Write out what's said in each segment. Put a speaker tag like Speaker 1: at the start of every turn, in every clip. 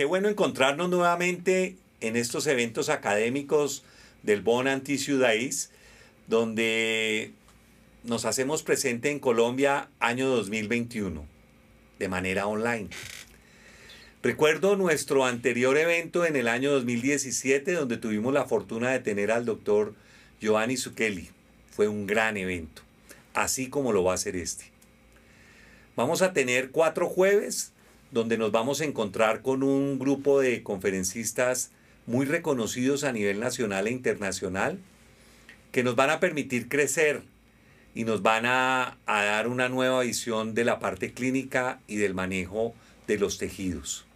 Speaker 1: qué bueno encontrarnos nuevamente en estos eventos académicos del Bon anti donde nos hacemos presente en Colombia año 2021, de manera online. Recuerdo nuestro anterior evento en el año 2017, donde tuvimos la fortuna de tener al doctor Giovanni Zucchelli. Fue un gran evento, así como lo va a ser este. Vamos a tener cuatro jueves donde nos vamos a encontrar con un grupo de conferencistas muy reconocidos a nivel nacional e internacional, que nos van a permitir crecer y nos van a, dar una nueva visión de la parte clínica y del manejo de los tejidos.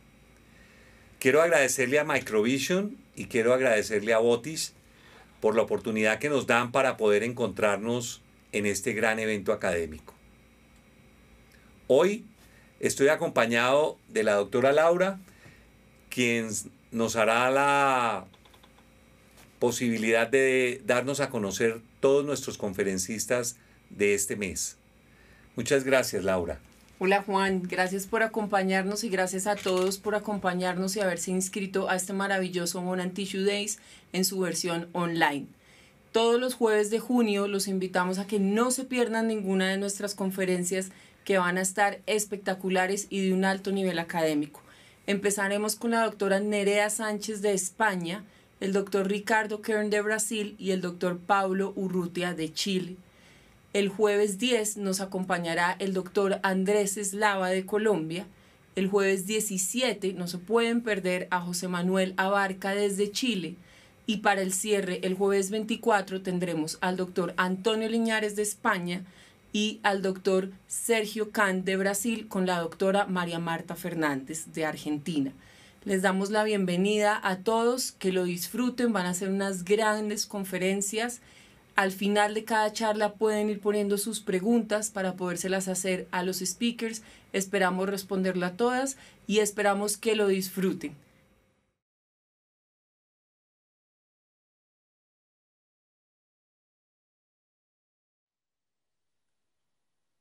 Speaker 1: Quiero agradecerle a Microvision y quiero agradecerle a Botis por la oportunidad que nos dan para poder encontrarnos en este gran evento académico. Hoy Estoy acompañado de la doctora Laura, quien nos hará la posibilidad de darnos a conocer todos nuestros conferencistas de este mes. Muchas gracias, Laura.
Speaker 2: Hola Juan, gracias por acompañarnos y gracias a todos por acompañarnos y haberse inscrito a este maravilloso Monan Days en su versión online. Todos los jueves de junio los invitamos a que no se pierdan ninguna de nuestras conferencias que van a estar espectaculares y de un alto nivel académico. Empezaremos con la doctora Nerea Sánchez de España, el doctor Ricardo Kern de Brasil y el doctor Paulo Urrutia de Chile. El jueves 10 nos acompañará el doctor Andrés Eslava de Colombia. El jueves 17 no se pueden perder a José Manuel Abarca desde Chile. Y para el cierre, el jueves 24 tendremos al doctor Antonio Liñares de España, y al doctor Sergio Can de Brasil con la doctora María Marta Fernández de Argentina. Les damos la bienvenida a todos, que lo disfruten, van a ser unas grandes conferencias. Al final de cada charla pueden ir poniendo sus preguntas para podérselas hacer a los speakers. Esperamos responderlas todas y esperamos que lo disfruten.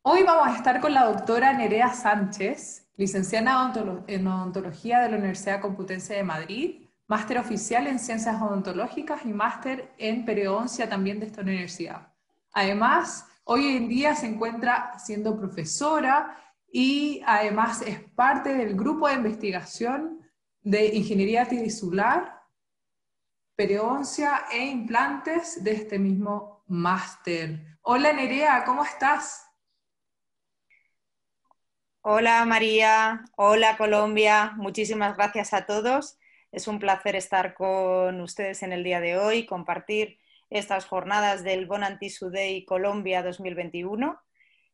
Speaker 3: Hoy vamos a estar con la doctora Nerea Sánchez, licenciada en odontología de la Universidad Complutense de Madrid, máster oficial en ciencias odontológicas y máster en periodoncia también de esta universidad. Además, hoy en día se encuentra siendo profesora y además es parte del grupo de investigación de ingeniería tisular, periodoncia e implantes de este mismo máster. Hola Nerea, ¿cómo estás? Hola María, hola Colombia,
Speaker 4: muchísimas gracias a todos. Es un placer estar con ustedes en el día de hoy, compartir estas jornadas del Bonanti Sudey Colombia 2021.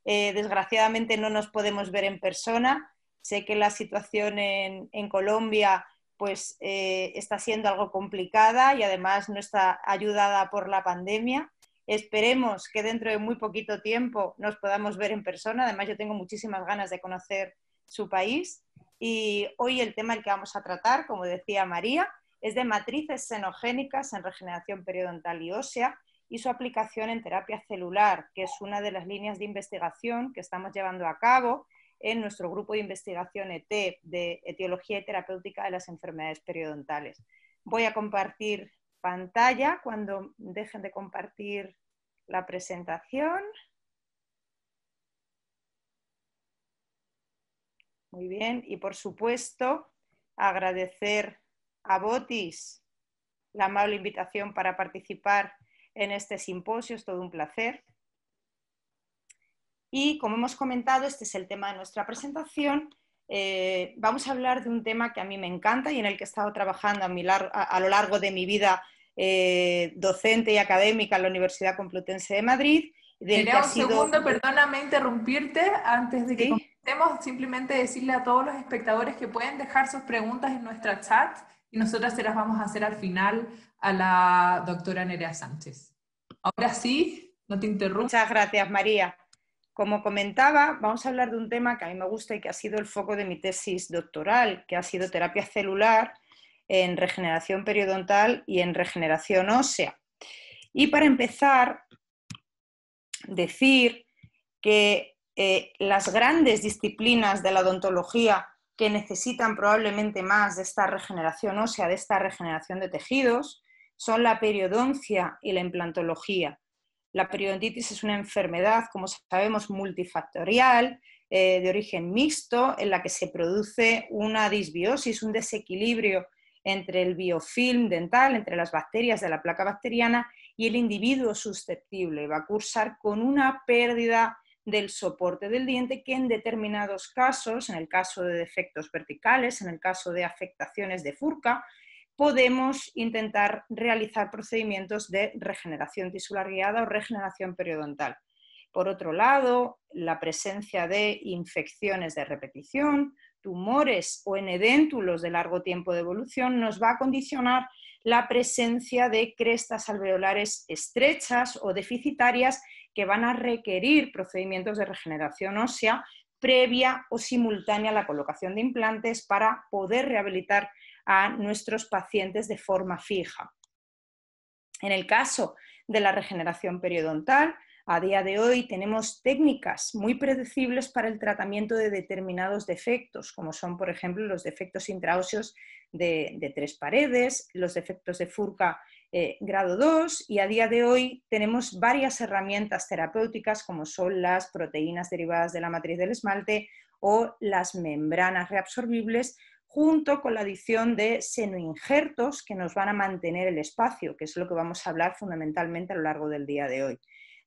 Speaker 4: Eh, desgraciadamente no nos podemos ver en persona. Sé que la situación en, Colombia pues, eh, está siendo algo complicada y además no está ayudada por la pandemia. Esperemos que dentro de muy poquito tiempo nos podamos ver en persona. Además, yo tengo muchísimas ganas de conocer su país. Y hoy el tema el que vamos a tratar, como decía María, es de matrices xenogénicas en regeneración periodontal y ósea y su aplicación en terapia celular, que es una de las líneas de investigación que estamos llevando a cabo en nuestro grupo de investigación ET de Etiología y Terapéutica de las Enfermedades Periodontales. Voy a compartir pantalla cuando dejen de compartir la presentación. Muy bien, y por supuesto agradecer a Botis la amable invitación para participar en este simposio, es todo un placer. Y como hemos comentado, este es el tema de nuestra presentación eh, vamos a hablar de un tema que a mí me encanta y en el que he estado trabajando a, lo largo de mi vida eh, docente y académica en la Universidad Complutense de Madrid. un segundo,
Speaker 3: perdóname interrumpirte antes de que ¿Sí? simplemente decirle a todos los espectadores que pueden dejar sus preguntas en nuestra chat y nosotras se las vamos a hacer al final a la doctora Nerea Sánchez. Ahora sí, no te interrumpo. Muchas gracias, María. Como
Speaker 4: comentaba, vamos a hablar de un tema que a mí me gusta y que ha sido el foco de mi tesis doctoral, que ha sido terapia celular en regeneración periodontal y en regeneración ósea. Y para empezar, decir que eh, las grandes disciplinas de la odontología que necesitan probablemente más de esta regeneración ósea, de esta regeneración de tejidos, son la periodoncia y la implantología. La periodontitis es una enfermedad, como sabemos, multifactorial, eh, de origen mixto, en la que se produce una disbiosis, un desequilibrio entre el biofilm dental, entre las bacterias de la placa bacteriana y el individuo susceptible. Va a cursar con una pérdida del soporte del diente que en determinados casos, en el caso de defectos verticales, en el caso de afectaciones de furca, podemos intentar realizar procedimientos de regeneración tisular guiada o regeneración periodontal. Por otro lado, la presencia de infecciones de repetición, tumores o enedéntulos de largo tiempo de evolución nos va a condicionar la presencia de crestas alveolares estrechas o deficitarias que van a requerir procedimientos de regeneración ósea previa o simultánea a la colocación de implantes para poder rehabilitar a nuestros pacientes de forma fija. En el caso de la regeneración periodontal, a día de hoy tenemos técnicas muy predecibles para el tratamiento de determinados defectos, como son, por ejemplo, los defectos intraóseos de, tres paredes, los defectos de Furca eh, grado 2 y a día de hoy tenemos varias herramientas terapéuticas como son las proteínas derivadas de la matriz del esmalte o las membranas reabsorbibles junto con la adición de senoinjertos que nos van a mantener el espacio, que es lo que vamos a hablar fundamentalmente a lo largo del día de hoy.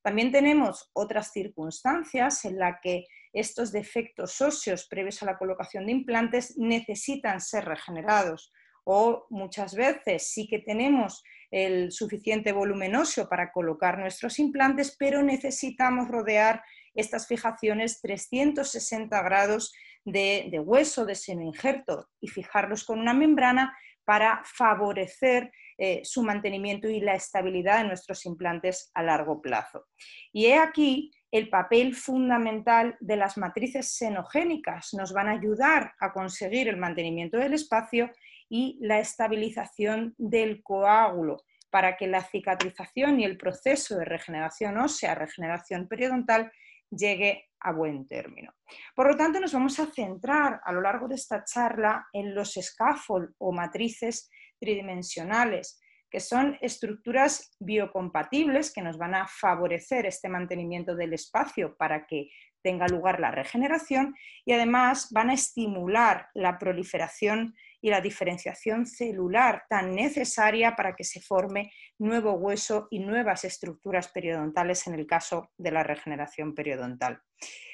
Speaker 4: También tenemos otras circunstancias en las que estos defectos óseos previos a la colocación de implantes necesitan ser regenerados o muchas veces sí que tenemos el suficiente volumen óseo para colocar nuestros implantes, pero necesitamos rodear estas fijaciones 360 grados de, hueso, de seno injerto y fijarlos con una membrana para favorecer eh, su mantenimiento y la estabilidad de nuestros implantes a largo plazo. Y he aquí el papel fundamental de las matrices senogénicas. Nos van a ayudar a conseguir el mantenimiento del espacio y la estabilización del coágulo para que la cicatrización y el proceso de regeneración ósea, regeneración periodontal, llegue a buen término. Por lo tanto, nos vamos a centrar a lo largo de esta charla en los scaffold o matrices tridimensionales, que son estructuras biocompatibles que nos van a favorecer este mantenimiento del espacio para que tenga lugar la regeneración y además van a estimular la proliferación y la diferenciación celular tan necesaria para que se forme nuevo hueso y nuevas estructuras periodontales en el caso de la regeneración periodontal.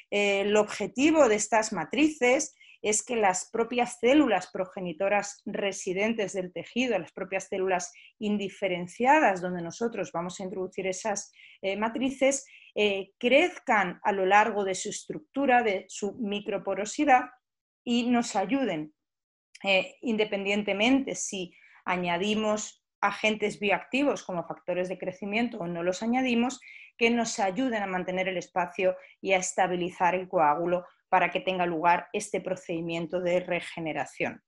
Speaker 4: Eh, el objetivo de estas matrices es que las propias células progenitoras residentes del tejido, las propias células indiferenciadas donde nosotros vamos a introducir esas eh, matrices, eh, crezcan a lo largo de su estructura, de su microporosidad y nos ayuden eh, independientemente si añadimos agentes bioactivos como factores de crecimiento o no los añadimos, que nos ayuden a mantener el espacio y a estabilizar el coágulo para que tenga lugar este procedimiento de regeneración.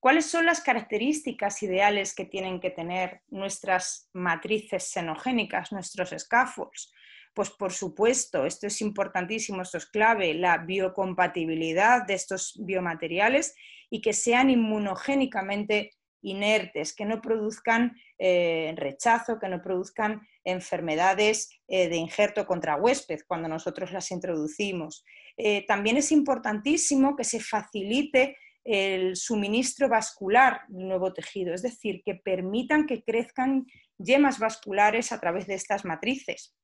Speaker 4: ¿Cuáles son las características ideales que tienen que tener nuestras matrices xenogénicas, nuestros scaffolds? Pues por supuesto, esto es importantísimo, esto es clave, la biocompatibilidad de estos biomateriales y que sean inmunogénicamente inertes, que no produzcan eh, rechazo, que no produzcan enfermedades eh, de injerto contra huésped cuando nosotros las introducimos. Eh, también es importantísimo que se facilite el suministro vascular del nuevo tejido, es decir, que permitan que crezcan yemas vasculares a través de estas matrices.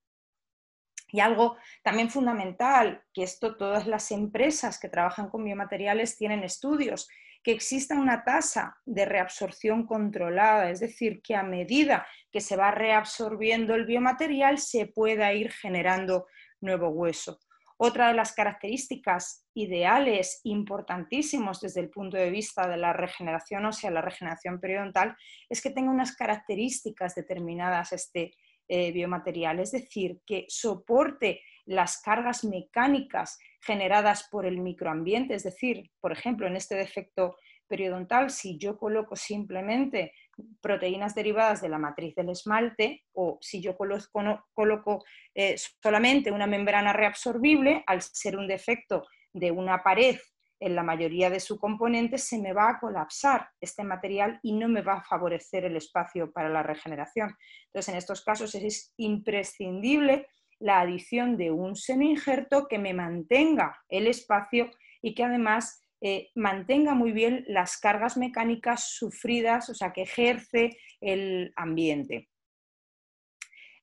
Speaker 4: Y algo también fundamental, que esto todas las empresas que trabajan con biomateriales tienen estudios, que exista una tasa de reabsorción controlada, es decir, que a medida que se va reabsorbiendo el biomaterial se pueda ir generando nuevo hueso. Otra de las características ideales importantísimos desde el punto de vista de la regeneración o sea, la regeneración periodontal, es que tenga unas características determinadas este, eh, biomaterial, es decir, que soporte las cargas mecánicas generadas por el microambiente, es decir, por ejemplo, en este defecto periodontal, si yo coloco simplemente proteínas derivadas de la matriz del esmalte o si yo coloco, eh, solamente una membrana reabsorbible, al ser un defecto de una pared en la mayoría de su componente se me va a colapsar este material y no me va a favorecer el espacio para la regeneración. Entonces, en estos casos es imprescindible la adición de un seno injerto que me mantenga el espacio y que además eh, mantenga muy bien las cargas mecánicas sufridas, o sea, que ejerce el ambiente.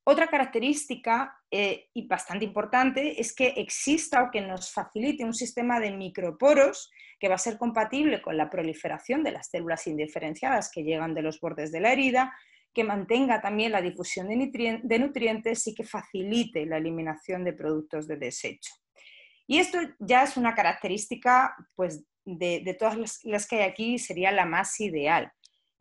Speaker 4: Otra característica eh, y bastante importante es que exista o que nos facilite un sistema de microporos que va a ser compatible con la proliferación de las células indiferenciadas que llegan de los bordes de la herida, que mantenga también la difusión de, nutrientes y que facilite la eliminación de productos de desecho. Y esto ya es una característica pues, de, todas las, las que hay aquí, sería la más ideal.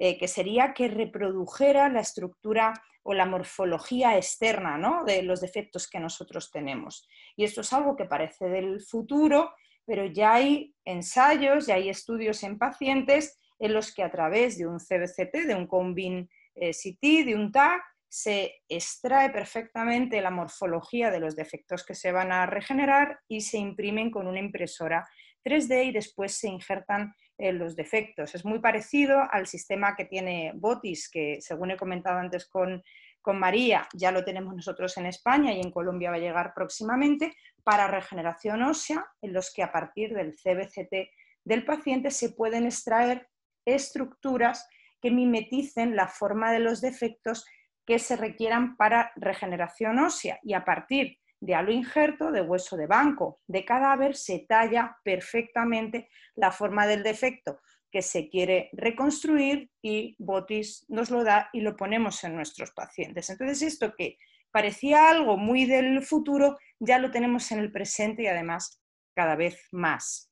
Speaker 4: Eh, que sería que reprodujera la estructura o la morfología externa ¿no? de los defectos que nosotros tenemos. Y esto es algo que parece del futuro, pero ya hay ensayos, ya hay estudios en pacientes en los que a través de un CBCT, de un Combin eh, CT, de un TAC, se extrae perfectamente la morfología de los defectos que se van a regenerar y se imprimen con una impresora 3D y después se injertan los defectos. Es muy parecido al sistema que tiene Botis, que según he comentado antes con, con María, ya lo tenemos nosotros en España y en Colombia va a llegar próximamente, para regeneración ósea, en los que a partir del CBCT del paciente se pueden extraer estructuras que mimeticen la forma de los defectos que se requieran para regeneración ósea y a partir de halo injerto, de hueso de banco, de cadáver, se talla perfectamente la forma del defecto que se quiere reconstruir y Botis nos lo da y lo ponemos en nuestros pacientes. Entonces, esto que parecía algo muy del futuro, ya lo tenemos en el presente y además cada vez más.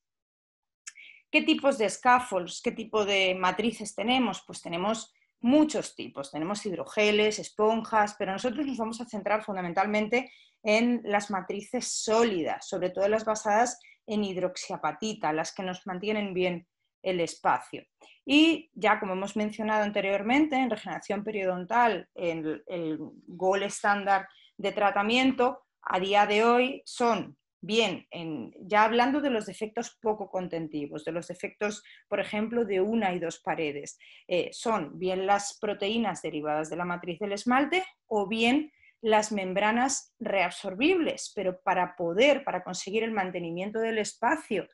Speaker 4: ¿Qué tipos de scaffolds, qué tipo de matrices tenemos? Pues tenemos muchos tipos. Tenemos hidrogeles, esponjas, pero nosotros nos vamos a centrar fundamentalmente en las matrices sólidas, sobre todo las basadas en hidroxiapatita, las que nos mantienen bien el espacio. Y ya como hemos mencionado anteriormente, en regeneración periodontal, el, el gol estándar de tratamiento a día de hoy son Bien, en, ya hablando de los defectos poco contentivos, de los defectos, por ejemplo, de una y dos paredes, eh, son bien las proteínas derivadas de la matriz del esmalte o bien las membranas reabsorbibles, pero para poder, para conseguir el mantenimiento del espacio,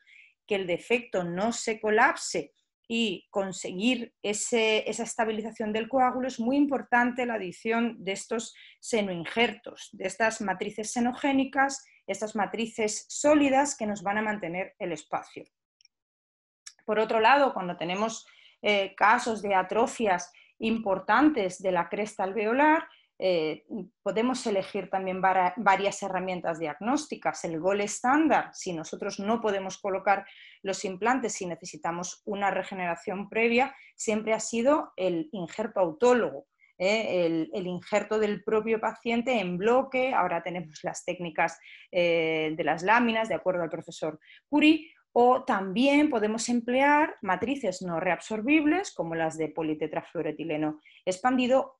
Speaker 4: que el defecto no se colapse y conseguir esa estabilización del coágulo, es muy importante la adición de estos senoinjertos, de estas matrices senogénicas, estas matrices sólidas que nos van a mantener el espacio. Por otro lado, cuando tenemos eh, casos de atrofias importantes de la cresta alveolar, eh, podemos elegir también varias herramientas diagnósticas. El gol estándar, si nosotros no podemos colocar los implantes, si necesitamos una regeneración previa, siempre ha sido el injerto autólogo. ¿eh? el, injerto del propio paciente en bloque, ahora tenemos las técnicas eh, de las láminas, de acuerdo al profesor Curie, o también podemos emplear matrices no reabsorbibles como las de politetrafluoretileno expandido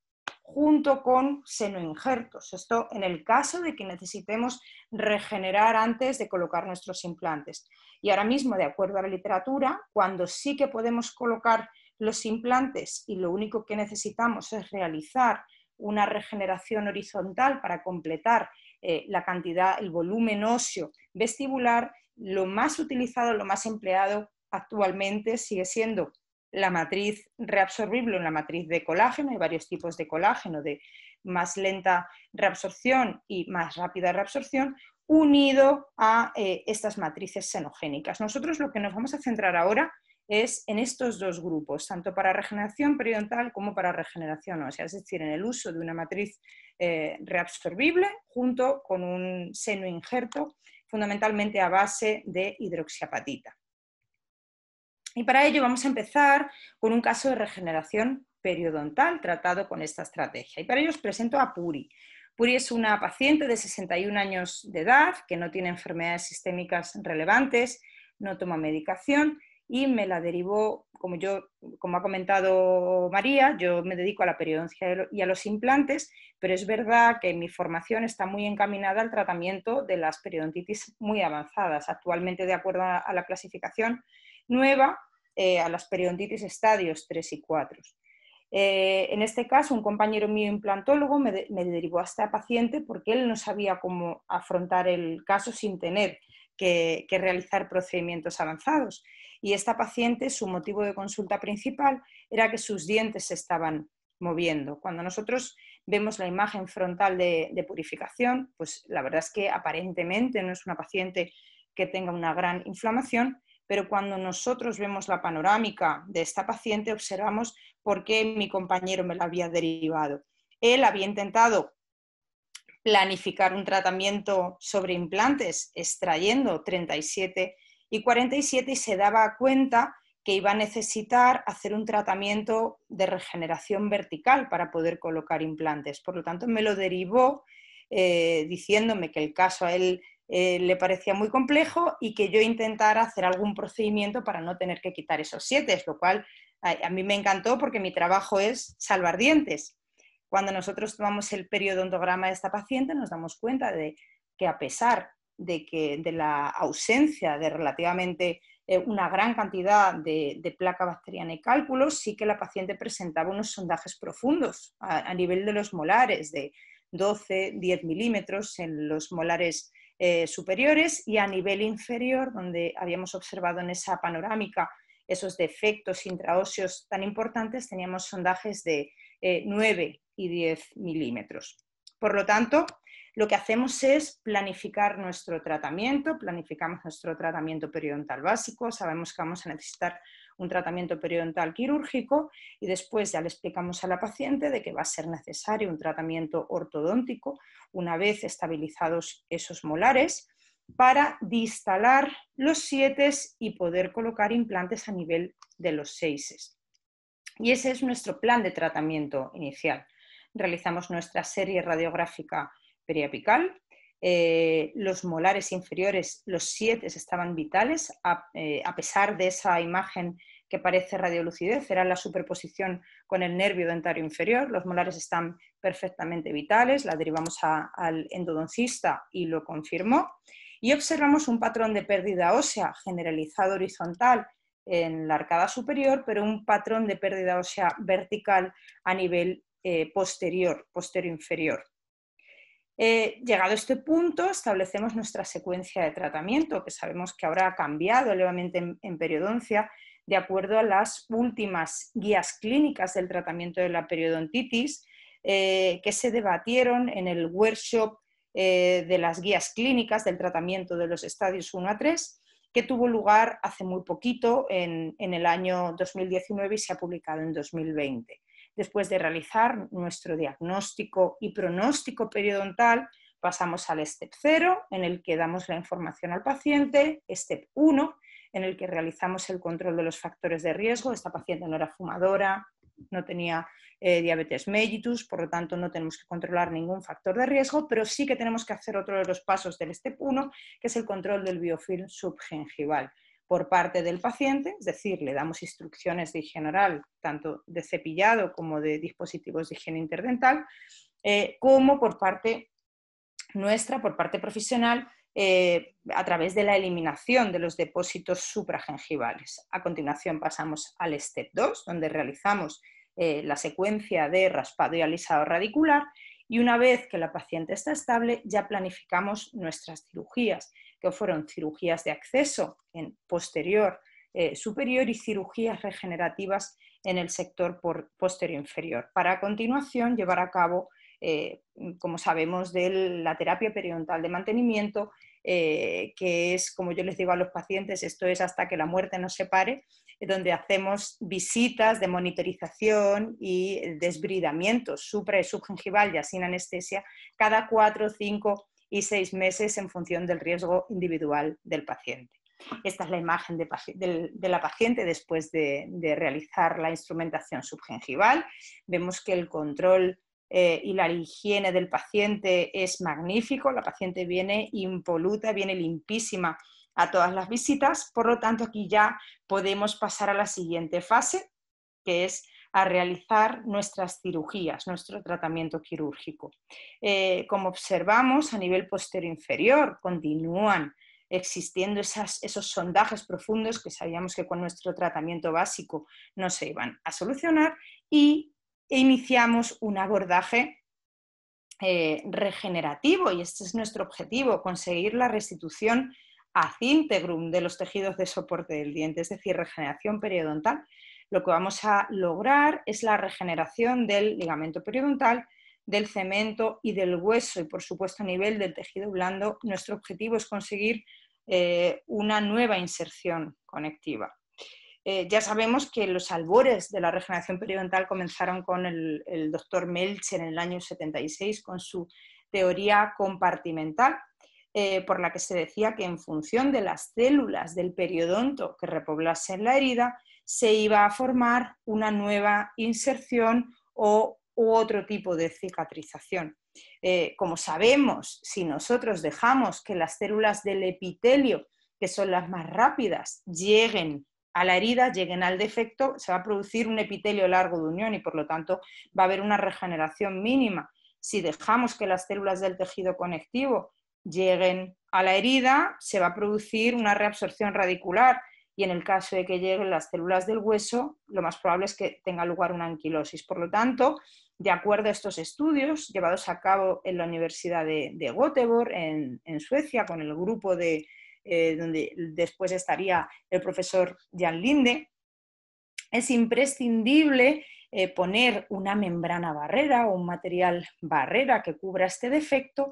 Speaker 4: junto con injertos, Esto en el caso de que necesitemos regenerar antes de colocar nuestros implantes. Y ahora mismo, de acuerdo a la literatura, cuando sí que podemos colocar los implantes y lo único que necesitamos es realizar una regeneración horizontal para completar eh, la cantidad, el volumen óseo vestibular, lo más utilizado, lo más empleado actualmente sigue siendo la matriz reabsorbible, la matriz de colágeno, hay varios tipos de colágeno, de más lenta reabsorción y más rápida reabsorción, unido a eh, estas matrices senogénicas. Nosotros lo que nos vamos a centrar ahora es en estos dos grupos, tanto para regeneración periodontal como para regeneración ósea, es decir, en el uso de una matriz eh, reabsorbible junto con un seno injerto, fundamentalmente a base de hidroxiapatita. Y para ello vamos a empezar con un caso de regeneración periodontal tratado con esta estrategia. Y para ello os presento a Puri. Puri es una paciente de 61 años de edad que no tiene enfermedades sistémicas relevantes, no toma medicación y me la derivó, como, yo, como ha comentado María, yo me dedico a la periodoncia y a los implantes, pero es verdad que mi formación está muy encaminada al tratamiento de las periodontitis muy avanzadas. Actualmente, de acuerdo a la clasificación nueva, eh, a las periodontitis estadios 3 y 4. Eh, en este caso, un compañero mío implantólogo me, derivó a esta paciente porque él no sabía cómo afrontar el caso sin tener que, realizar procedimientos avanzados. Y esta paciente, su motivo de consulta principal era que sus dientes se estaban moviendo. Cuando nosotros vemos la imagen frontal de, purificación, pues la verdad es que aparentemente no es una paciente que tenga una gran inflamación, pero cuando nosotros vemos la panorámica de esta paciente, observamos por qué mi compañero me la había derivado. Él había intentado planificar un tratamiento sobre implantes extrayendo 37 y 47 y se daba cuenta que iba a necesitar hacer un tratamiento de regeneración vertical para poder colocar implantes. Por lo tanto, me lo derivó eh, diciéndome que el caso a él eh, le parecía muy complejo y que yo intentara hacer algún procedimiento para no tener que quitar esos siete, lo cual a, mí me encantó porque mi trabajo es salvar dientes. Cuando nosotros tomamos el periodontograma de esta paciente nos damos cuenta de que a pesar de, que, de la ausencia de relativamente eh, una gran cantidad de, placa bacteriana y cálculos, sí que la paciente presentaba unos sondajes profundos a, nivel de los molares, de 12, 10 milímetros en los molares eh, superiores y a nivel inferior, donde habíamos observado en esa panorámica esos defectos intraóseos tan importantes, teníamos sondajes de 9 eh, y 10 milímetros. Por lo tanto, lo que hacemos es planificar nuestro tratamiento, planificamos nuestro tratamiento periodontal básico, sabemos que vamos a necesitar un tratamiento periodontal quirúrgico y después ya le explicamos a la paciente de que va a ser necesario un tratamiento ortodóntico una vez estabilizados esos molares para distalar los siete y poder colocar implantes a nivel de los seises. Y ese es nuestro plan de tratamiento inicial. Realizamos nuestra serie radiográfica periapical, eh, los molares inferiores, los siete estaban vitales, eh, a, pesar de esa imagen que parece radiolucidez, era la superposición con el nervio dentario inferior, los molares están perfectamente vitales, la derivamos al endodoncista y lo confirmó, y observamos un patrón de pérdida ósea generalizado horizontal en la arcada superior, pero un patrón de pérdida ósea vertical a nivel eh, posterior, posterior inferior. Eh, llegado a este punto, establecemos nuestra secuencia de tratamiento, que sabemos que ahora ha cambiado levemente en, periodoncia, de acuerdo a las últimas guías clínicas del tratamiento de la periodontitis eh, que se debatieron en el workshop eh, de las guías clínicas del tratamiento de los estadios 1 a 3, que tuvo lugar hace muy poquito, en el año 2019 y se ha publicado en 2020. Después de realizar nuestro diagnóstico y pronóstico periodontal, pasamos al step 0, en el que damos la información al paciente, step 1, en el que realizamos el control de los factores de riesgo. Esta paciente no era fumadora, no tenía eh, diabetes mellitus, por lo tanto no tenemos que controlar ningún factor de riesgo, pero sí que tenemos que hacer otro de los pasos del STEP 1, que es el control del biofilm subgengival por parte del paciente, es decir, le damos instrucciones de higiene oral, tanto de cepillado como de dispositivos de higiene interdental, eh, como por parte nuestra, por parte profesional, eh, a través de la eliminación de los depósitos supragengivales. A continuación pasamos al step 2, donde realizamos eh, la secuencia de raspado y alisado radicular y una vez que la paciente está estable ya planificamos nuestras cirugías fueron cirugías de acceso en posterior eh, superior y cirugías regenerativas en el sector posterior e inferior, para continuación llevar a cabo, eh, como sabemos, de la terapia periodontal de mantenimiento, eh, que es, como yo les digo a los pacientes, esto es hasta que la muerte nos separe, donde hacemos visitas de monitorización y desbridamientos supra y ya sin anestesia, cada cuatro o cinco y seis meses en función del riesgo individual del paciente. Esta es la imagen de, la paciente después de, realizar la instrumentación subgengival. Vemos que el control eh, y la higiene del paciente es magnífico. La paciente viene impoluta, viene limpísima a todas las visitas. Por lo tanto, aquí ya podemos pasar a la siguiente fase, que es a realizar nuestras cirugías, nuestro tratamiento quirúrgico. Eh, como observamos a nivel posterior inferior, continúan existiendo esos sondajes profundos que sabíamos que con nuestro tratamiento básico no se iban a solucionar y iniciamos un abordaje eh, regenerativo y este es nuestro objetivo, conseguir la restitución a integrum de los tejidos de soporte del diente, es decir, regeneración periodontal lo que vamos a lograr es la regeneración del ligamento periodontal, del cemento y del hueso. Y por supuesto, a nivel del tejido blando, nuestro objetivo es conseguir eh, una nueva inserción conectiva. Eh, ya sabemos que los albores de la regeneración periodontal comenzaron con el, doctor Melcher en el año 76 con su teoría compartimental, eh, por la que se decía que en función de las células del periodonto que repoblasen la herida, se iba a formar una nueva inserción o otro tipo de cicatrización. Eh, como sabemos, si nosotros dejamos que las células del epitelio, que son las más rápidas, lleguen a la herida, lleguen al defecto, se va a producir un epitelio largo de unión y por lo tanto va a haber una regeneración mínima. Si dejamos que las células del tejido conectivo lleguen a la herida, se va a producir una reabsorción radicular y en el caso de que lleguen las células del hueso, lo más probable es que tenga lugar una anquilosis. Por lo tanto, de acuerdo a estos estudios llevados a cabo en la Universidad de, Göteborg, en, Suecia, con el grupo de, eh, donde después estaría el profesor Jan Linde, es imprescindible eh, poner una membrana barrera o un material barrera que cubra este defecto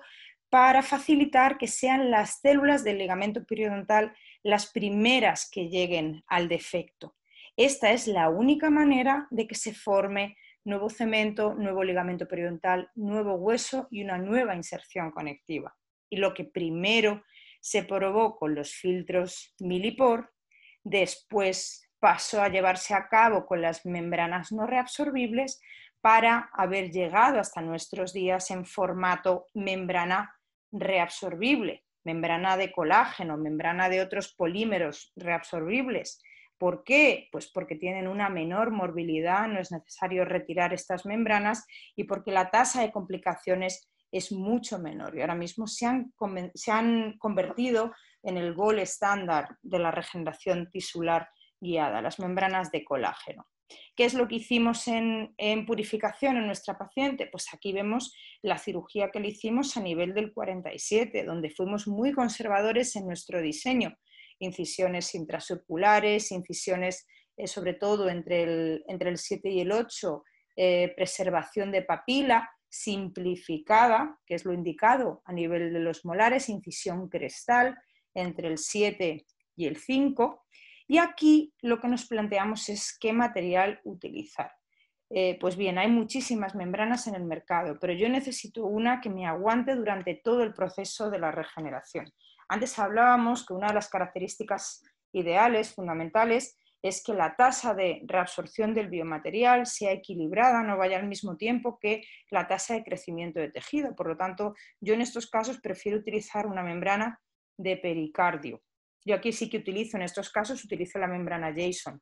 Speaker 4: para facilitar que sean las células del ligamento periodontal las primeras que lleguen al defecto. Esta es la única manera de que se forme nuevo cemento, nuevo ligamento periodontal, nuevo hueso y una nueva inserción conectiva. Y lo que primero se probó con los filtros milipor, después pasó a llevarse a cabo con las membranas no reabsorbibles para haber llegado hasta nuestros días en formato membrana reabsorbible, membrana de colágeno, membrana de otros polímeros reabsorbibles. ¿Por qué? Pues porque tienen una menor morbilidad, no es necesario retirar estas membranas y porque la tasa de complicaciones es mucho menor. Y ahora mismo se han, se han convertido en el gol estándar de la regeneración tisular guiada, las membranas de colágeno. ¿Qué es lo que hicimos en, purificación en nuestra paciente? Pues aquí vemos la cirugía que le hicimos a nivel del 47, donde fuimos muy conservadores en nuestro diseño. Incisiones intrasurculares, incisiones eh, sobre todo entre el, 7 y el 8, eh, preservación de papila simplificada, que es lo indicado a nivel de los molares, incisión crestal entre el 7 y el 5 y aquí lo que nos planteamos es qué material utilizar. Eh, pues bien, hay muchísimas membranas en el mercado, pero yo necesito una que me aguante durante todo el proceso de la regeneración. Antes hablábamos que una de las características ideales, fundamentales, es que la tasa de reabsorción del biomaterial sea equilibrada, no vaya al mismo tiempo que la tasa de crecimiento de tejido. Por lo tanto, yo en estos casos prefiero utilizar una membrana de pericardio. Yo aquí sí que utilizo, en estos casos, utilizo la membrana Jason,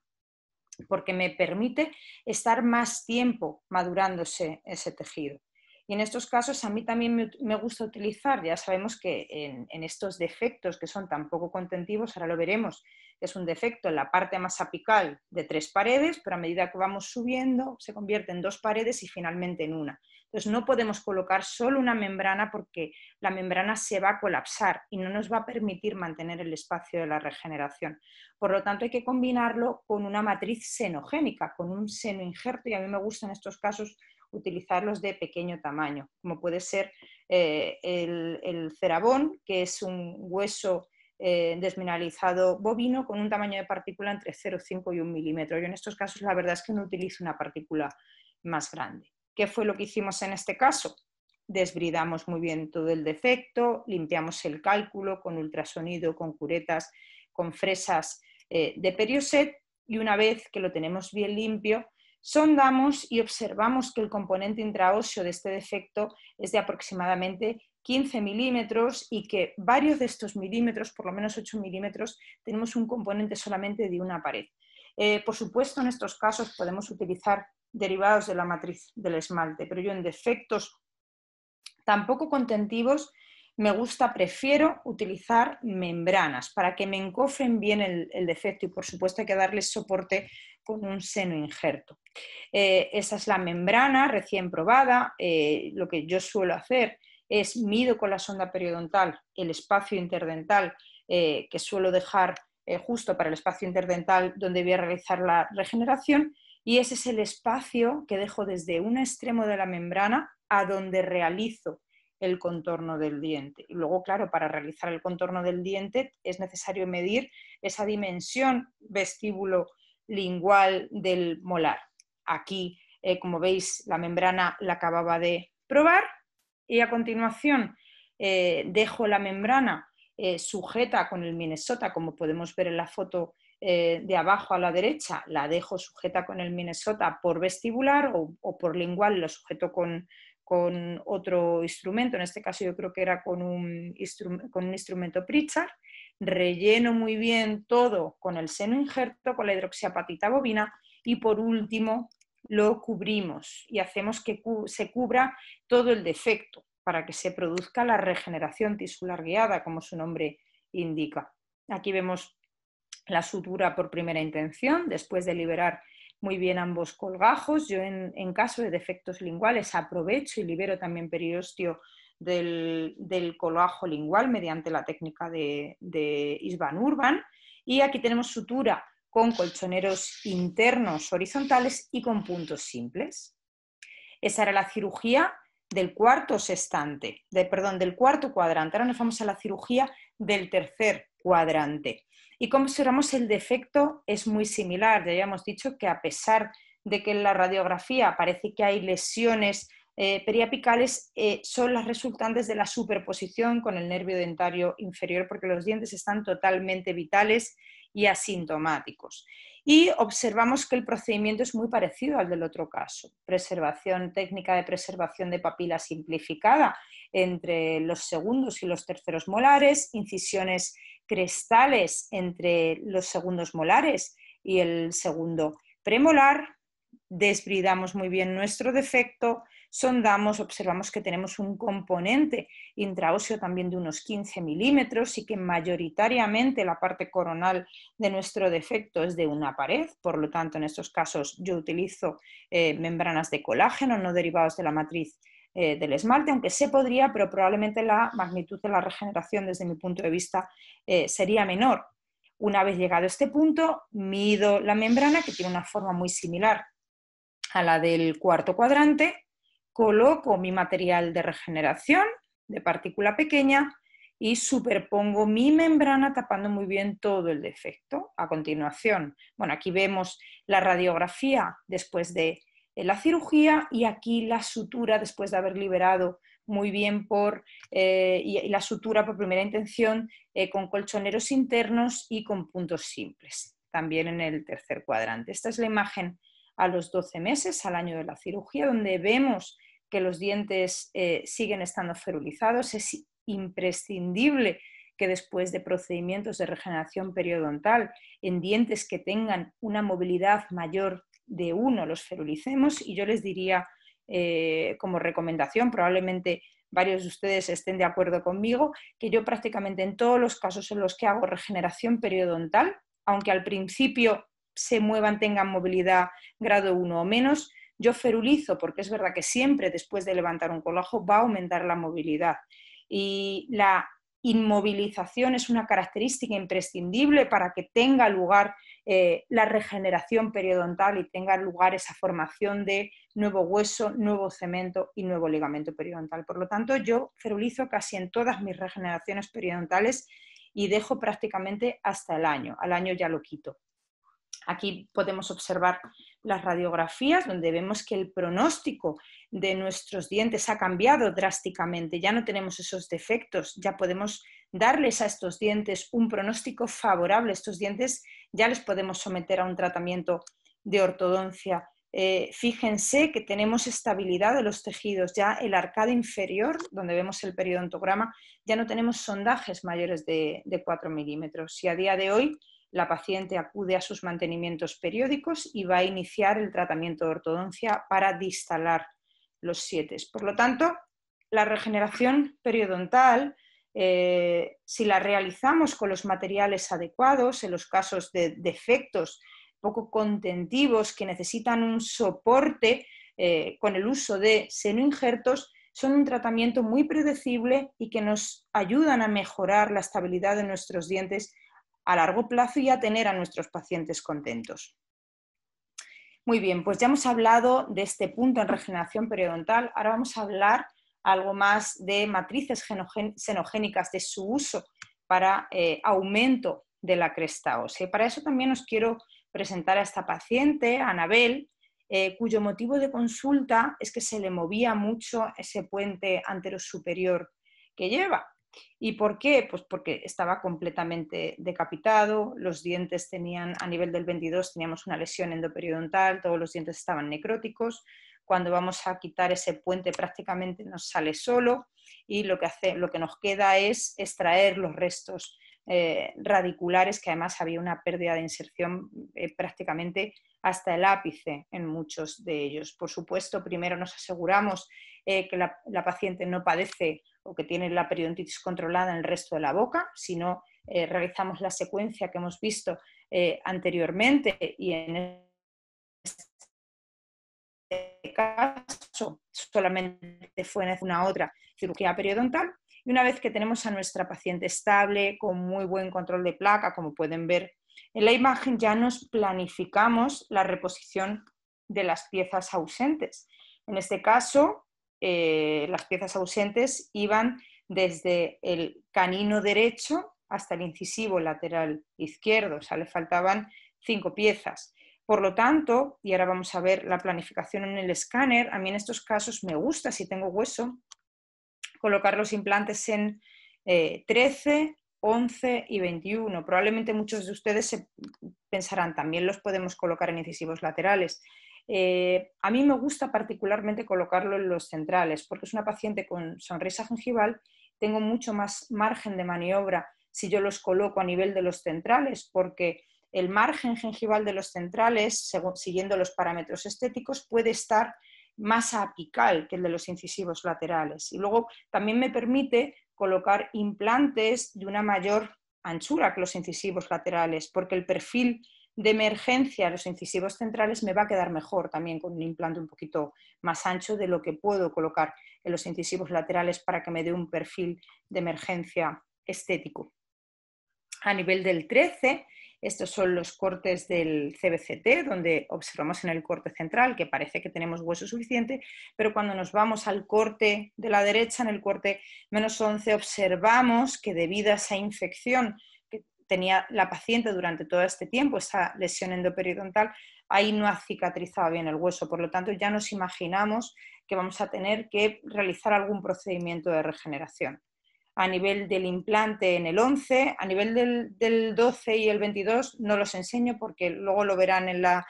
Speaker 4: porque me permite estar más tiempo madurándose ese tejido. Y en estos casos a mí también me, gusta utilizar, ya sabemos que en, estos defectos que son tan poco contentivos, ahora lo veremos, es un defecto en la parte más apical de tres paredes, pero a medida que vamos subiendo se convierte en dos paredes y finalmente en una. Entonces no podemos colocar solo una membrana porque la membrana se va a colapsar y no nos va a permitir mantener el espacio de la regeneración. Por lo tanto hay que combinarlo con una matriz senogénica, con un seno injerto y a mí me gusta en estos casos utilizarlos de pequeño tamaño, como puede ser eh, el, cerabón, que es un hueso eh, desmineralizado bovino con un tamaño de partícula entre 0,5 y 1 milímetro. Yo en estos casos la verdad es que no utilizo una partícula más grande. ¿Qué fue lo que hicimos en este caso? Desbridamos muy bien todo el defecto, limpiamos el cálculo con ultrasonido, con curetas, con fresas eh, de perioset y una vez que lo tenemos bien limpio, sondamos y observamos que el componente intraóseo de este defecto es de aproximadamente 15 milímetros y que varios de estos milímetros, por lo menos 8 milímetros, tenemos un componente solamente de una pared. Eh, por supuesto, en estos casos podemos utilizar derivados de la matriz del esmalte, pero yo en defectos tampoco contentivos me gusta, prefiero utilizar membranas para que me encofren bien el, defecto y por supuesto hay que darle soporte con un seno injerto. Eh, esa es la membrana recién probada. Eh, lo que yo suelo hacer es mido con la sonda periodontal el espacio interdental eh, que suelo dejar justo para el espacio interdental donde voy a realizar la regeneración y ese es el espacio que dejo desde un extremo de la membrana a donde realizo el contorno del diente. Y luego, claro, para realizar el contorno del diente es necesario medir esa dimensión vestíbulo lingual del molar. Aquí, eh, como veis, la membrana la acababa de probar y a continuación eh, dejo la membrana eh, sujeta con el Minnesota, como podemos ver en la foto eh, de abajo a la derecha la dejo sujeta con el Minnesota por vestibular o, por lingual lo sujeto con, otro instrumento, en este caso yo creo que era con un, con un instrumento Pritchard, relleno muy bien todo con el seno injerto, con la hidroxiapatita bovina y por último lo cubrimos y hacemos que se cubra todo el defecto para que se produzca la regeneración tisular guiada, como su nombre indica. Aquí vemos la sutura por primera intención, después de liberar muy bien ambos colgajos. Yo en, caso de defectos linguales aprovecho y libero también periostio del, del colgajo lingual mediante la técnica de, de Isban Urban. Y aquí tenemos sutura con colchoneros internos horizontales y con puntos simples. Esa era la cirugía del cuarto sextante, de, perdón, del cuarto cuadrante. Ahora nos vamos a la cirugía del tercer cuadrante. Y como observamos, el defecto es muy similar. Ya habíamos dicho que a pesar de que en la radiografía parece que hay lesiones eh, periapicales, eh, son las resultantes de la superposición con el nervio dentario inferior, porque los dientes están totalmente vitales y asintomáticos. Y observamos que el procedimiento es muy parecido al del otro caso. Preservación, técnica de preservación de papila simplificada entre los segundos y los terceros molares, incisiones crestales entre los segundos molares y el segundo premolar, desbridamos muy bien nuestro defecto, sondamos, observamos que tenemos un componente intraóseo también de unos 15 milímetros y que mayoritariamente la parte coronal de nuestro defecto es de una pared, por lo tanto en estos casos yo utilizo eh, membranas de colágeno no derivados de la matriz eh, del esmalte, aunque se podría, pero probablemente la magnitud de la regeneración desde mi punto de vista eh, sería menor. Una vez llegado a este punto, mido la membrana, que tiene una forma muy similar a la del cuarto cuadrante, coloco mi material de regeneración de partícula pequeña y superpongo mi membrana tapando muy bien todo el defecto. A continuación, bueno, aquí vemos la radiografía después de eh, la cirugía y aquí la sutura después de haber liberado muy bien por eh, la sutura por primera intención eh, con colchoneros internos y con puntos simples, también en el tercer cuadrante. Esta es la imagen a los 12 meses, al año de la cirugía, donde vemos que los dientes siguen estando ferulizados. Es imprescindible que después de procedimientos de regeneración periodontal en dientes que tengan una movilidad mayor de uno los ferulicemos y yo les diría eh, como recomendación, probablemente varios de ustedes estén de acuerdo conmigo, que yo prácticamente en todos los casos en los que hago regeneración periodontal, aunque al principio se muevan, tengan movilidad grado uno o menos, yo ferulizo porque es verdad que siempre después de levantar un colajo va a aumentar la movilidad. Y la inmovilización es una característica imprescindible para que tenga lugar eh, la regeneración periodontal y tenga lugar esa formación de nuevo hueso, nuevo cemento y nuevo ligamento periodontal. Por lo tanto, yo cerulizo casi en todas mis regeneraciones periodontales y dejo prácticamente hasta el año. Al año ya lo quito. Aquí podemos observar las radiografías donde vemos que el pronóstico de nuestros dientes ha cambiado drásticamente, ya no tenemos esos defectos, ya podemos darles a estos dientes un pronóstico favorable, estos dientes ya les podemos someter a un tratamiento de ortodoncia. Eh, fíjense que tenemos estabilidad de los tejidos, ya el arcado inferior, donde vemos el periodontograma, ya no tenemos sondajes mayores de, de 4 milímetros. Y a día de hoy la paciente acude a sus mantenimientos periódicos y va a iniciar el tratamiento de ortodoncia para distalar los siete. Por lo tanto, la regeneración periodontal, eh, si la realizamos con los materiales adecuados, en los casos de defectos poco contentivos que necesitan un soporte eh, con el uso de senoinjertos, son un tratamiento muy predecible y que nos ayudan a mejorar la estabilidad de nuestros dientes a largo plazo y a tener a nuestros pacientes contentos. Muy bien, pues ya hemos hablado de este punto en regeneración periodontal. Ahora vamos a hablar algo más de matrices xenogénicas, de su uso para eh, aumento de la cresta ósea. para eso también os quiero presentar a esta paciente, Anabel, eh, cuyo motivo de consulta es que se le movía mucho ese puente anterosuperior que lleva. ¿Y por qué? Pues porque estaba completamente decapitado, los dientes tenían, a nivel del 22 teníamos una lesión endoperiodontal, todos los dientes estaban necróticos, cuando vamos a quitar ese puente prácticamente nos sale solo y lo que, nos queda es extraer los restos eh, radiculares, que además había una pérdida de inserción eh, prácticamente hasta el ápice en muchos de ellos. Por supuesto, primero nos aseguramos eh, que la, paciente no padece o que tiene la periodontitis controlada en el resto de la boca, si no eh, realizamos la secuencia que hemos visto eh, anteriormente y en este caso solamente fue una otra cirugía periodontal. Y una vez que tenemos a nuestra paciente estable, con muy buen control de placa, como pueden ver en la imagen, ya nos planificamos la reposición de las piezas ausentes. En este caso, eh, las piezas ausentes iban desde el canino derecho hasta el incisivo lateral izquierdo, o sea, le faltaban cinco piezas. Por lo tanto, y ahora vamos a ver la planificación en el escáner, a mí en estos casos me gusta, si tengo hueso, colocar los implantes en 13, eh, 11 y 21. Probablemente muchos de ustedes pensarán, también los podemos colocar en incisivos laterales. Eh, a mí me gusta particularmente colocarlo en los centrales, porque es una paciente con sonrisa gingival, tengo mucho más margen de maniobra si yo los coloco a nivel de los centrales, porque el margen gingival de los centrales, siguiendo los parámetros estéticos, puede estar más apical que el de los incisivos laterales. Y luego también me permite colocar implantes de una mayor anchura que los incisivos laterales, porque el perfil de emergencia los incisivos centrales me va a quedar mejor también con un implante un poquito más ancho de lo que puedo colocar en los incisivos laterales para que me dé un perfil de emergencia estético. A nivel del 13, estos son los cortes del CBCT, donde observamos en el corte central que parece que tenemos hueso suficiente, pero cuando nos vamos al corte de la derecha, en el corte menos 11, observamos que debido a esa infección tenía la paciente durante todo este tiempo, esa lesión endoperiodontal, ahí no ha cicatrizado bien el hueso. Por lo tanto, ya nos imaginamos que vamos a tener que realizar algún procedimiento de regeneración. A nivel del implante en el 11, a nivel del, 12 y el 22 no los enseño porque luego lo verán en la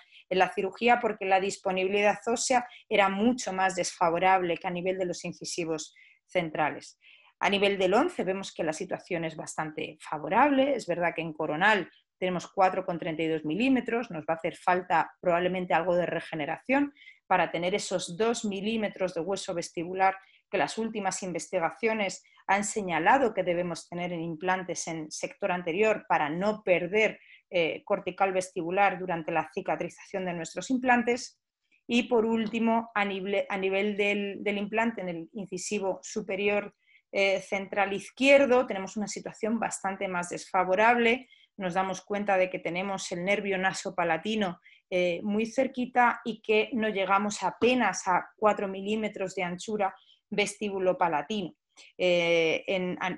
Speaker 4: cirugía porque la disponibilidad ósea era mucho más desfavorable que a nivel de los incisivos centrales. A nivel del 11 vemos que la situación es bastante favorable. Es verdad que en coronal tenemos 4,32 milímetros, nos va a hacer falta probablemente algo de regeneración para tener esos 2 milímetros de hueso vestibular que las últimas investigaciones han señalado que debemos tener en implantes en sector anterior para no perder eh, cortical vestibular durante la cicatrización de nuestros implantes. Y por último, a nivel, del, del, implante en el incisivo superior eh, central izquierdo tenemos una situación bastante más desfavorable. Nos damos cuenta de que tenemos el nervio nasopalatino eh, muy cerquita y que no llegamos apenas a 4 milímetros de anchura vestíbulo palatino. Eh,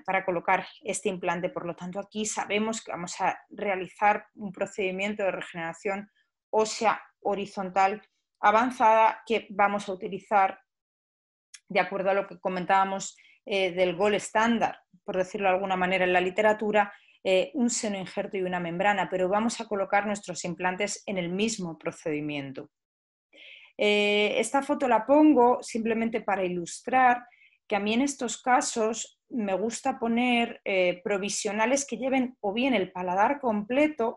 Speaker 4: para colocar este implante. Por lo tanto, aquí sabemos que vamos a realizar un procedimiento de regeneración ósea horizontal avanzada que vamos a utilizar, de acuerdo a lo que comentábamos, eh, del gol estándar, por decirlo de alguna manera, en la literatura, eh, un seno injerto y una membrana, pero vamos a colocar nuestros implantes en el mismo procedimiento. Eh, esta foto la pongo simplemente para ilustrar que a mí en estos casos me gusta poner provisionales que lleven o bien el paladar completo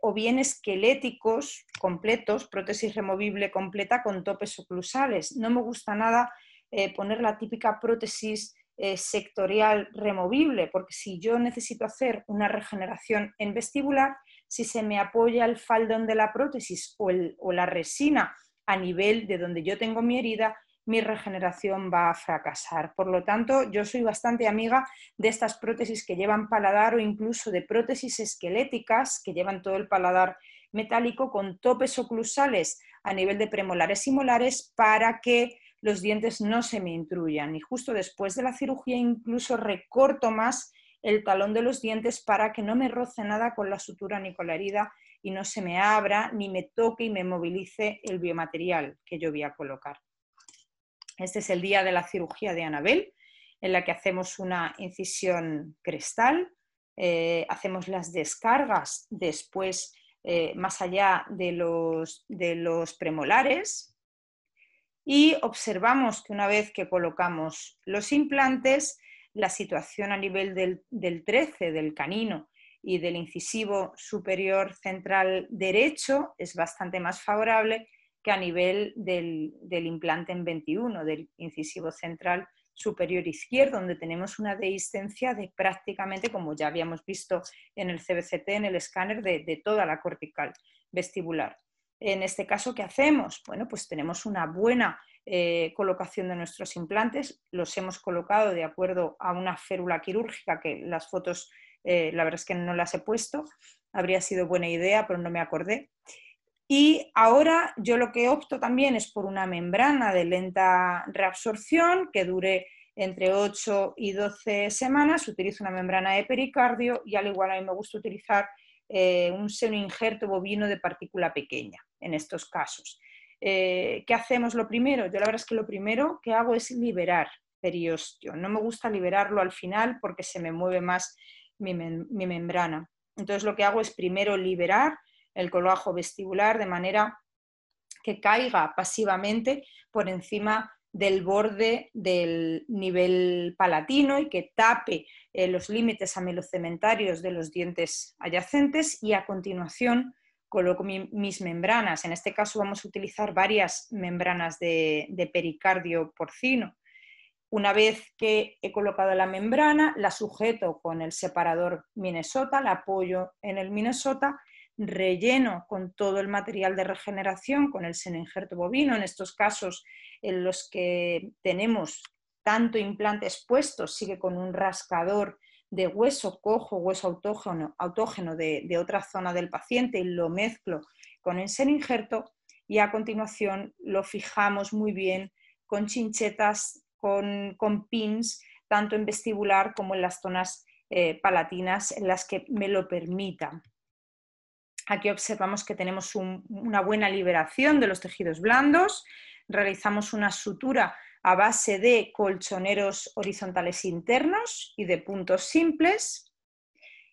Speaker 4: o bien esqueléticos completos, prótesis removible completa con topes oclusales. No me gusta nada eh, poner la típica prótesis eh, sectorial removible, porque si yo necesito hacer una regeneración en vestibular, si se me apoya el faldón de la prótesis o, o la resina a nivel de donde yo tengo mi herida, mi regeneración va a fracasar. Por lo tanto, yo soy bastante amiga de estas prótesis que llevan paladar o incluso de prótesis esqueléticas que llevan todo el paladar metálico con topes oclusales a nivel de premolares y molares para que los dientes no se me intruyan. Y justo después de la cirugía incluso recorto más el talón de los dientes para que no me roce nada con la sutura ni con la herida y no se me abra ni me toque y me movilice el biomaterial que yo voy a colocar. Este es el día de la cirugía de Anabel, en la que hacemos una incisión crestal, eh, hacemos las descargas después eh, más allá de los, de los premolares, y observamos que una vez que colocamos los implantes, la situación a nivel del, del 13, del canino y del incisivo superior central derecho es bastante más favorable que a nivel del, del implante en 21, del incisivo central superior izquierdo, donde tenemos una dehiscencia de prácticamente, como ya habíamos visto en el CBCT, en el escáner, de toda la cortical vestibular. En este caso, ¿qué hacemos? Bueno, pues tenemos una buena eh, colocación de nuestros implantes, los hemos colocado de acuerdo a una férula quirúrgica que las fotos, eh, la verdad es que no las he puesto, habría sido buena idea, pero no me acordé. Y ahora yo lo que opto también es por una membrana de lenta reabsorción que dure entre 8 y 12 semanas. Utilizo una membrana de pericardio y al igual a mí me gusta utilizar eh, un seno injerto bovino de partícula pequeña en estos casos. Eh, ¿Qué hacemos lo primero? Yo la verdad es que lo primero que hago es liberar periostio. No me gusta liberarlo al final porque se me mueve más mi, mi membrana. Entonces lo que hago es primero liberar el coloajo vestibular de manera que caiga pasivamente por encima del borde del nivel palatino y que tape eh, los límites amelocementarios de los dientes adyacentes y a continuación coloco mis membranas. En este caso vamos a utilizar varias membranas de, de pericardio porcino. Una vez que he colocado la membrana, la sujeto con el separador Minnesota, la apoyo en el Minnesota relleno con todo el material de regeneración, con el injerto bovino, en estos casos en los que tenemos tanto implante expuesto, sigue con un rascador de hueso cojo, hueso autógeno, autógeno de, otra zona del paciente y lo mezclo con el injerto y a continuación lo fijamos muy bien con chinchetas, con, pins, tanto en vestibular como en las zonas eh, palatinas en las que me lo permitan. Aquí observamos que tenemos una buena liberación de los tejidos blandos, realizamos una sutura a base de colchoneros horizontales internos y de puntos simples.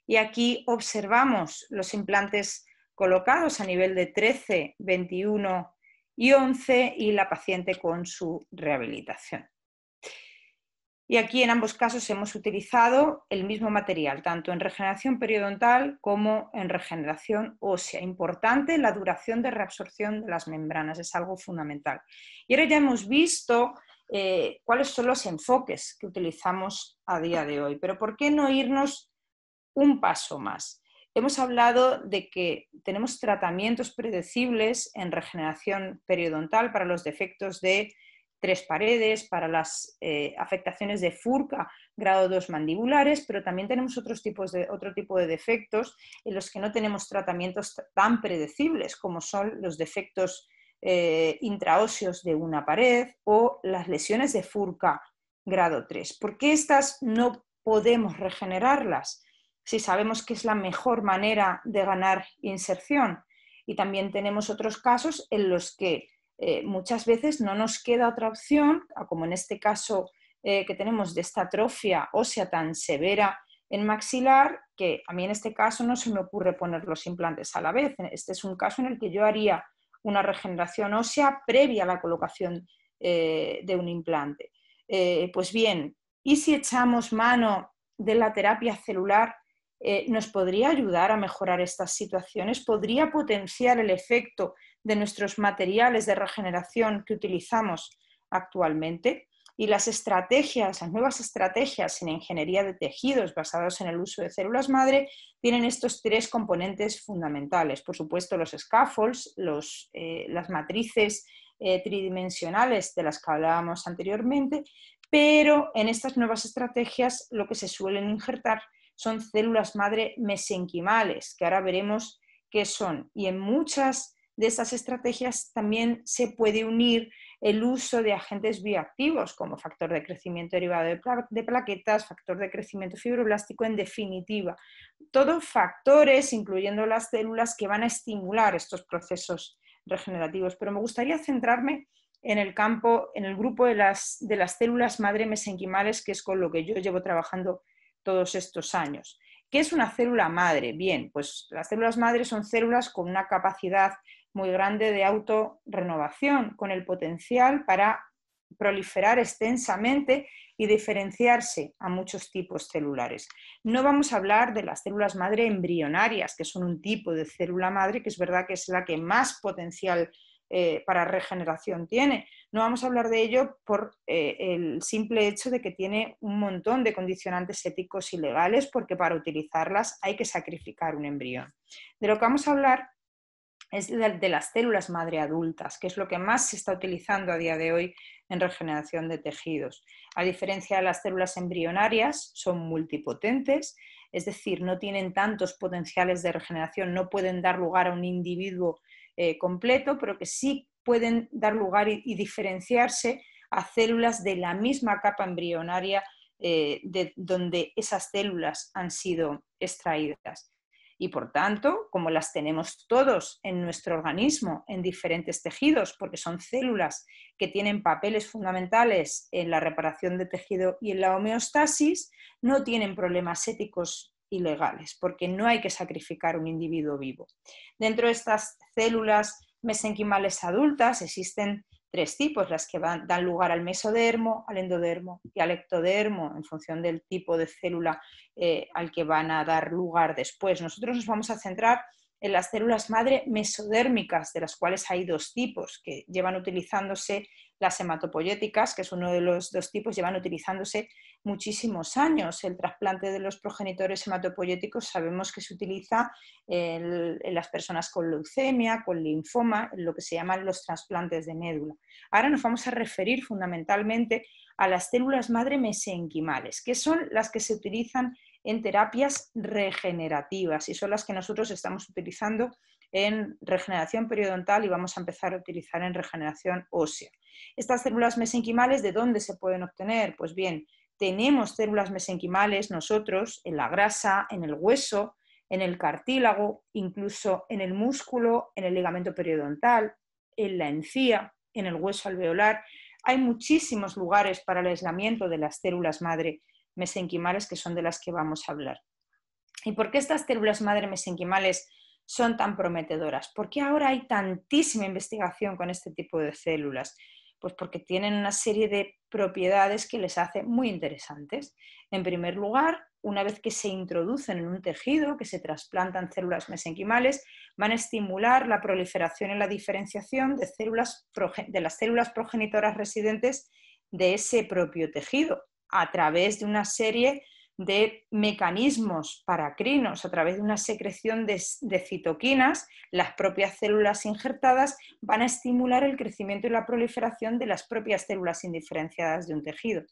Speaker 4: Y aquí observamos los implantes colocados a nivel de 13, 21 y 11 y la paciente con su rehabilitación. Y aquí en ambos casos hemos utilizado el mismo material, tanto en regeneración periodontal como en regeneración ósea. Importante la duración de reabsorción de las membranas, es algo fundamental. Y ahora ya hemos visto eh, cuáles son los enfoques que utilizamos a día de hoy, pero ¿por qué no irnos un paso más? Hemos hablado de que tenemos tratamientos predecibles en regeneración periodontal para los defectos de tres paredes, para las eh, afectaciones de furca, grado 2 mandibulares, pero también tenemos otros tipos de, otro tipo de defectos en los que no tenemos tratamientos tan predecibles como son los defectos eh, intraóseos de una pared o las lesiones de furca grado 3. ¿Por qué estas no podemos regenerarlas si sabemos que es la mejor manera de ganar inserción? Y también tenemos otros casos en los que eh, muchas veces no nos queda otra opción, como en este caso eh, que tenemos de esta atrofia ósea tan severa en maxilar, que a mí en este caso no se me ocurre poner los implantes a la vez. Este es un caso en el que yo haría una regeneración ósea previa a la colocación eh, de un implante. pues bien, ¿y si echamos mano de la terapia celular? nos podría ayudar a mejorar estas situaciones, podría potenciar el efecto de nuestros materiales de regeneración que utilizamos actualmente y las estrategias, las nuevas estrategias en ingeniería de tejidos basadas en el uso de células madre, tienen estos tres componentes fundamentales. Por supuesto, los scaffolds, eh, las matrices eh, tridimensionales de las que hablábamos anteriormente, pero en estas nuevas estrategias lo que se suelen injertar son células madre mesenquimales, que ahora veremos qué son. Y en muchas de estas estrategias también se puede unir el uso de agentes bioactivos como factor de crecimiento derivado de, plaquetas, factor de crecimiento fibroblástico, en definitiva, todos factores, incluyendo las células, que van a estimular estos procesos regenerativos. Pero me gustaría centrarme en el campo, en el grupo de las, de las células madre mesenquimales, que es con lo que yo llevo trabajando todos estos años. ¿Qué es una célula madre? Bien, pues las células madre son células con una capacidad muy grande de autorrenovación, con el potencial para proliferar extensamente y diferenciarse a muchos tipos celulares. No vamos a hablar de las células madre embrionarias, que son un tipo de célula madre que es verdad que es la que más potencial eh, para regeneración tiene. No vamos a hablar de ello por eh, el simple hecho de que tiene un montón de condicionantes éticos y legales, porque para utilizarlas hay que sacrificar un embrión. De lo que vamos a hablar es de, las células madre adultas, que es lo que más se está utilizando a día de hoy en regeneración de tejidos. A diferencia de las células embrionarias, son multipotentes, es decir, no tienen tantos potenciales de regeneración, no pueden dar lugar a un individuo eh, completo, pero que sí pueden dar lugar y, diferenciarse a células de la misma capa embrionaria eh, de donde esas células han sido extraídas. Y por tanto, como las tenemos todos en nuestro organismo, en diferentes tejidos, porque son células que tienen papeles fundamentales en la reparación de tejido y en la homeostasis, no tienen problemas éticos y legales, porque no hay que sacrificar un individuo vivo. Dentro de estas células mesenquimales adultas existen tres tipos, las que dan lugar al mesodermo, al endodermo y al ectodermo, en función del tipo de célula eh, al que van a dar lugar después. Nosotros nos vamos a centrar en las células madre mesodérmicas, de las cuales hay dos tipos que llevan utilizándose las hematopoyéticas, que es uno de los dos tipos, llevan utilizándose muchísimos años. El trasplante de los progenitores hematopoyéticos sabemos que se utiliza en, las personas con leucemia, con linfoma, lo que se llaman los trasplantes de médula. Ahora nos vamos a referir fundamentalmente a las células madre mesenquimales, que son las que se utilizan en terapias regenerativas y son las que nosotros estamos utilizando en regeneración periodontal y vamos a empezar a utilizar en regeneración ósea. Estas células mesenquimales, ¿de dónde se pueden obtener? Pues bien, tenemos células mesenquimales nosotros en la grasa, en el hueso, en el cartílago, incluso en el músculo, en el ligamento periodontal, en la encía, en el hueso alveolar. Hay muchísimos lugares para el aislamiento de las células madre mesenquimales que son de las que vamos a hablar. ¿Y por qué estas células madre mesenquimales son tan prometedoras? ¿Por qué ahora hay tantísima investigación con este tipo de células? Pues porque tienen una serie de propiedades que les hace muy interesantes. En primer lugar, una vez que se introducen en un tejido, que se trasplantan células mesenquimales, van a estimular la proliferación y la diferenciación de, de las células progenitoras residentes de ese propio tejido a través de una serie de mecanismos paracrinos a través de una secreción de, citoquinas, las propias células injertadas van a estimular el crecimiento y la proliferación de las propias células indiferenciadas de un tejido.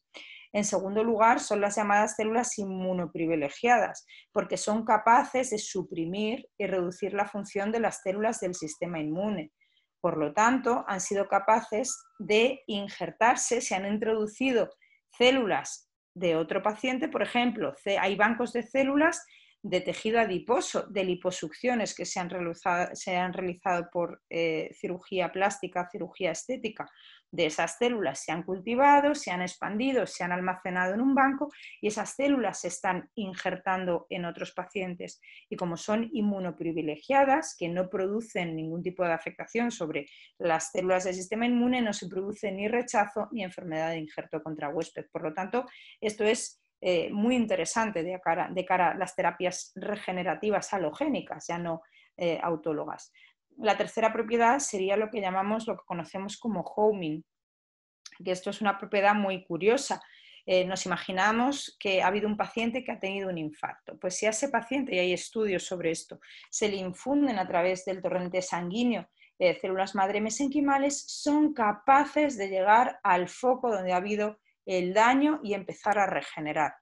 Speaker 4: En segundo lugar, son las llamadas células inmunoprivilegiadas, porque son capaces de suprimir y reducir la función de las células del sistema inmune. Por lo tanto, han sido capaces de injertarse, se han introducido células de otro paciente, por ejemplo, hay bancos de células de tejido adiposo, de liposucciones que se han realizado, se han realizado por eh, cirugía plástica, cirugía estética de esas células se han cultivado, se han expandido, se han almacenado en un banco y esas células se están injertando en otros pacientes. Y como son inmunoprivilegiadas, que no producen ningún tipo de afectación sobre las células del sistema inmune, no se produce ni rechazo ni enfermedad de injerto contra huésped. Por lo tanto, esto es eh, muy interesante de cara, a las terapias regenerativas halogénicas, ya no eh, autólogas la tercera propiedad sería lo que llamamos, lo que conocemos como homing, que esto es una propiedad muy curiosa. Eh, nos imaginamos que ha habido un paciente que ha tenido un infarto. Pues si a ese paciente, y hay estudios sobre esto, se le infunden a través del torrente sanguíneo eh, células madre mesenquimales, son capaces de llegar al foco donde ha habido el daño y empezar a regenerar.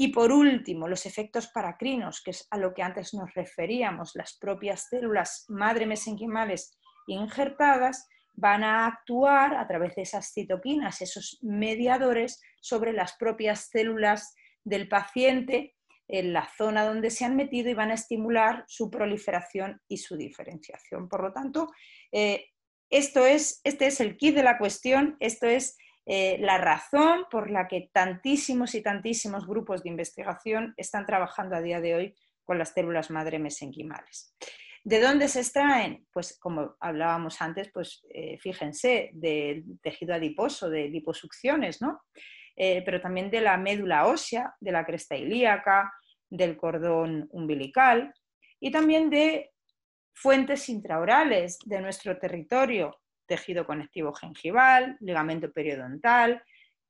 Speaker 4: Y por último, los efectos paracrinos, que es a lo que antes nos referíamos, las propias células madre mesenquimales injertadas van a actuar a través de esas citoquinas, esos mediadores, sobre las propias células del paciente en la zona donde se han metido y van a estimular su proliferación y su diferenciación. Por lo tanto, eh, esto es, este es el kit de la cuestión, esto es eh, la razón por la que tantísimos y tantísimos grupos de investigación están trabajando a día de hoy con las células madre mesenquimales. ¿De dónde se extraen? Pues como hablábamos antes, pues eh, fíjense, del tejido adiposo, de liposucciones, ¿no? Eh, pero también de la médula ósea, de la cresta ilíaca, del cordón umbilical y también de fuentes intraorales de nuestro territorio, tejido conectivo gengival, ligamento periodontal,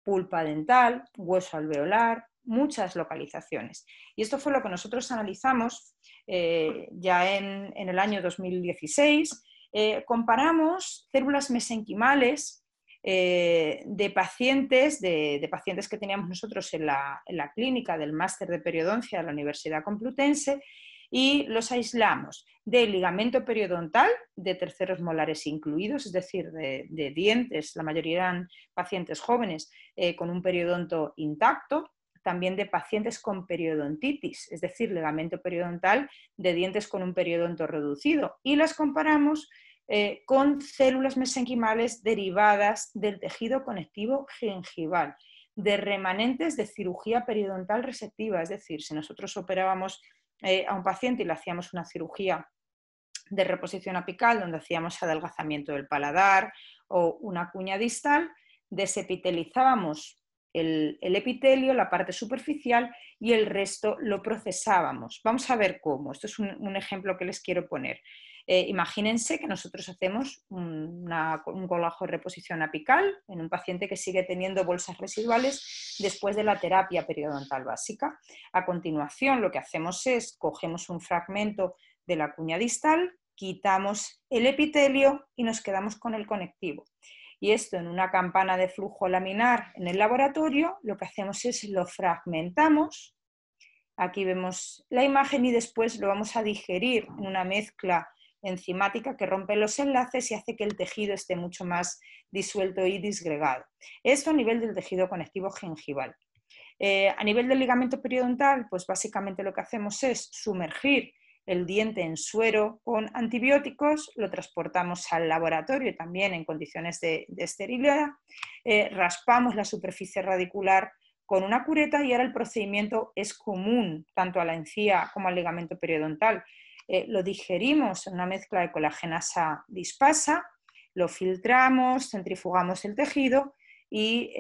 Speaker 4: pulpa dental, hueso alveolar, muchas localizaciones. Y esto fue lo que nosotros analizamos eh, ya en, el año 2016. Eh, comparamos células mesenquimales eh, de, pacientes, de, pacientes que teníamos nosotros en la, en la clínica del máster de periodoncia de la Universidad Complutense y los aislamos del ligamento periodontal de terceros molares incluidos, es decir, de, dientes, la mayoría eran pacientes jóvenes eh, con un periodonto intacto, también de pacientes con periodontitis, es decir, ligamento periodontal de dientes con un periodonto reducido, y las comparamos eh, con células mesenquimales derivadas del tejido conectivo gengival, de remanentes de cirugía periodontal receptiva, es decir, si nosotros operábamos eh, a un paciente y le hacíamos una cirugía de reposición apical donde hacíamos adelgazamiento del paladar o una cuña distal, desepitelizábamos el, epitelio, la parte superficial, y el resto lo procesábamos. Vamos a ver cómo. Esto es un ejemplo que les quiero poner. Eh, imagínense que nosotros hacemos un colajo de reposición apical en un paciente que sigue teniendo bolsas residuales después de la terapia periodontal básica. A continuación, lo que hacemos es cogemos un fragmento de la cuña distal, quitamos el epitelio y nos quedamos con el conectivo. Y esto en una campana de flujo laminar en el laboratorio, lo que hacemos es lo fragmentamos. Aquí vemos la imagen y después lo vamos a digerir en una mezcla enzimática que rompe los enlaces y hace que el tejido esté mucho más disuelto y disgregado. Esto a nivel del tejido conectivo gingival. Eh, a nivel del ligamento periodontal, pues básicamente lo que hacemos es sumergir el diente en suero con antibióticos, lo transportamos al laboratorio también en condiciones de, esterilidad, eh, raspamos la superficie radicular con una cureta y ahora el procedimiento es común tanto a la encía como al ligamento periodontal. Eh, lo digerimos en una mezcla de colagenasa dispasa, lo filtramos, centrifugamos el tejido y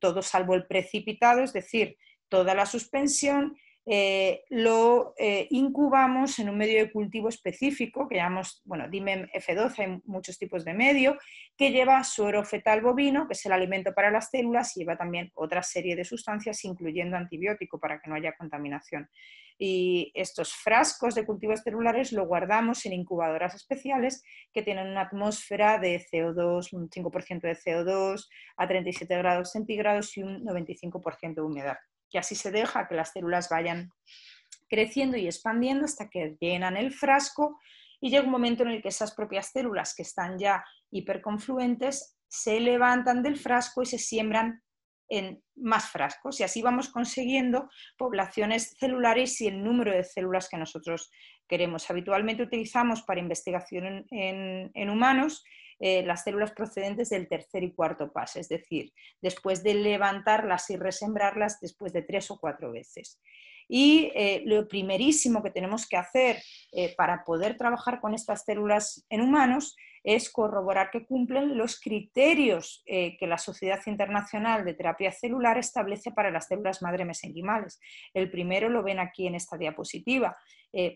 Speaker 4: todo salvo el precipitado, es decir, toda la suspensión eh, lo eh, incubamos en un medio de cultivo específico que llamamos, bueno, DIMEM F12, hay muchos tipos de medio, que lleva suero fetal bovino, que es el alimento para las células, y lleva también otra serie de sustancias, incluyendo antibiótico, para que no haya contaminación. Y estos frascos de cultivos celulares lo guardamos en incubadoras especiales que tienen una atmósfera de CO2, un 5% de CO2 a 37 grados centígrados y un 95% de humedad. Y así se deja que las células vayan creciendo y expandiendo hasta que llenan el frasco y llega un momento en el que esas propias células que están ya hiperconfluentes se levantan del frasco y se siembran en más frascos y así vamos consiguiendo poblaciones celulares y el número de células que nosotros queremos. Habitualmente utilizamos para investigación en humanos eh, las células procedentes del tercer y cuarto paso, es decir, después de levantarlas y resembrarlas después de tres o cuatro veces. Y eh, lo primerísimo que tenemos que hacer eh, para poder trabajar con estas células en humanos es corroborar que cumplen los criterios que la Sociedad Internacional de Terapia Celular establece para las células madre mesenquimales. El primero lo ven aquí en esta diapositiva.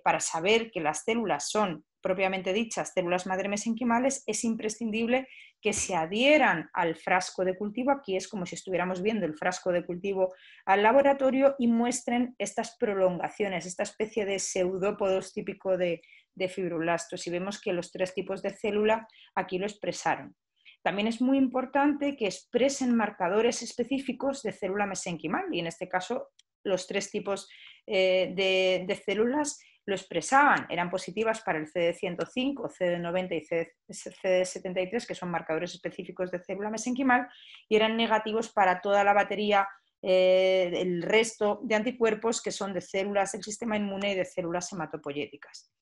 Speaker 4: para saber que las células son propiamente dichas, células madre mesenquimales, es imprescindible que se adhieran al frasco de cultivo, aquí es como si estuviéramos viendo el frasco de cultivo al laboratorio y muestren estas prolongaciones, esta especie de pseudópodos típico de, fibroblastos. Y vemos que los tres tipos de célula aquí lo expresaron. También es muy importante que expresen marcadores específicos de célula mesenquimal y en este caso los tres tipos eh, de células lo expresaban, eran positivas para el CD105, CD90 y CD73, que son marcadores específicos de célula mesenquimal, y eran negativos para toda la batería, eh, del resto de anticuerpos que son de células del sistema inmune y de células hematopoyéticas.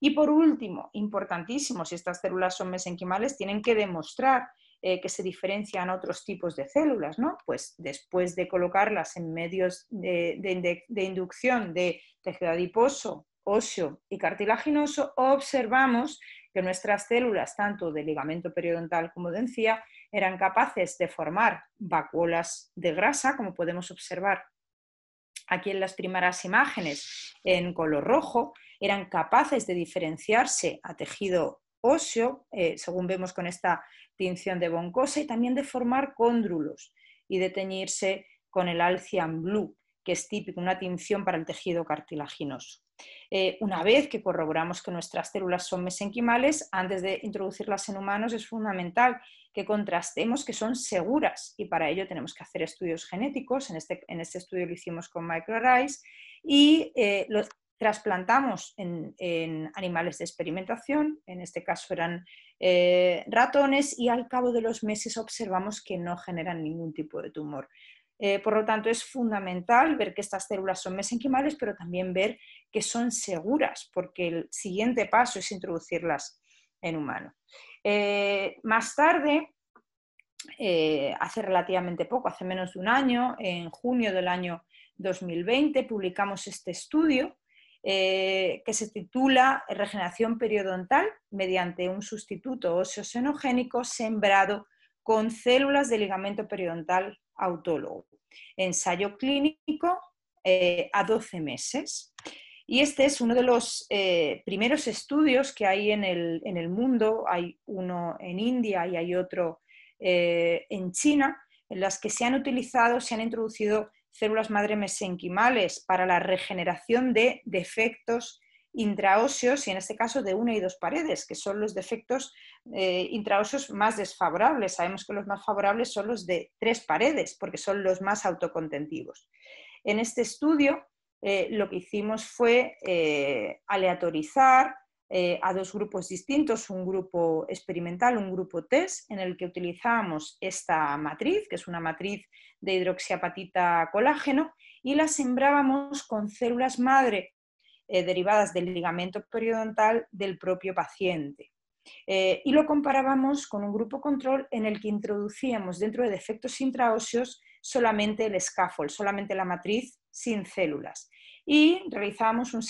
Speaker 4: Y por último, importantísimo, si estas células son mesenquimales, tienen que demostrar eh, que se diferencian otros tipos de células, ¿no? Pues después de colocarlas en medios de inducción de tejido adiposo óseo y cartilaginoso, observamos que nuestras células, tanto de ligamento periodontal como de encía, eran capaces de formar vacuolas de grasa, como podemos observar aquí en las primeras imágenes en color rojo, eran capaces de diferenciarse a tejido óseo, eh, según vemos con esta tinción de boncosa, y también de formar cóndrulos y de teñirse con el alcian blue es típico, una tinción para el tejido cartilaginoso. Eh, una vez que corroboramos que nuestras células son mesenquimales, antes de introducirlas en humanos es fundamental que contrastemos que son seguras y para ello tenemos que hacer estudios genéticos, en este, este estudio lo hicimos con microarrays y eh, lo trasplantamos en, animales de experimentación, en este caso eran eh, ratones, y al cabo de los meses observamos que no generan ningún tipo de tumor. Eh, por lo tanto, es fundamental ver que estas células son mesenquimales, pero también ver que son seguras, porque el siguiente paso es introducirlas en humano. Eh, más tarde, eh, hace relativamente poco, hace menos de un año, en junio del año 2020, publicamos este estudio que se titula Regeneración periodontal mediante un sustituto óseo senogénico sembrado con células de ligamento periodontal autólogo. Ensayo clínico eh, a 12 meses. Y este es uno de los eh, primeros estudios que hay en el, mundo. Hay uno en India y hay otro eh, en China, en las que se han utilizado, se han introducido células madre mesenquimales para la regeneración de defectos intraóseos y en este caso de una y dos paredes, que son los defectos eh, intraóseos más desfavorables. Sabemos que los más favorables son los de tres paredes, porque son los más autocontentivos. En este estudio eh, lo que hicimos fue eh, aleatorizar eh, a dos grupos distintos, un grupo experimental, un grupo test, en el que utilizábamos esta matriz, que es una matriz de hidroxiapatita colágeno, y la sembrábamos con células madre eh, derivadas del ligamento periodontal del propio paciente. Eh, y lo comparábamos con un grupo control en el que introducíamos dentro de defectos intraóseos solamente el scaffold, solamente la matriz sin células. Y realizábamos un,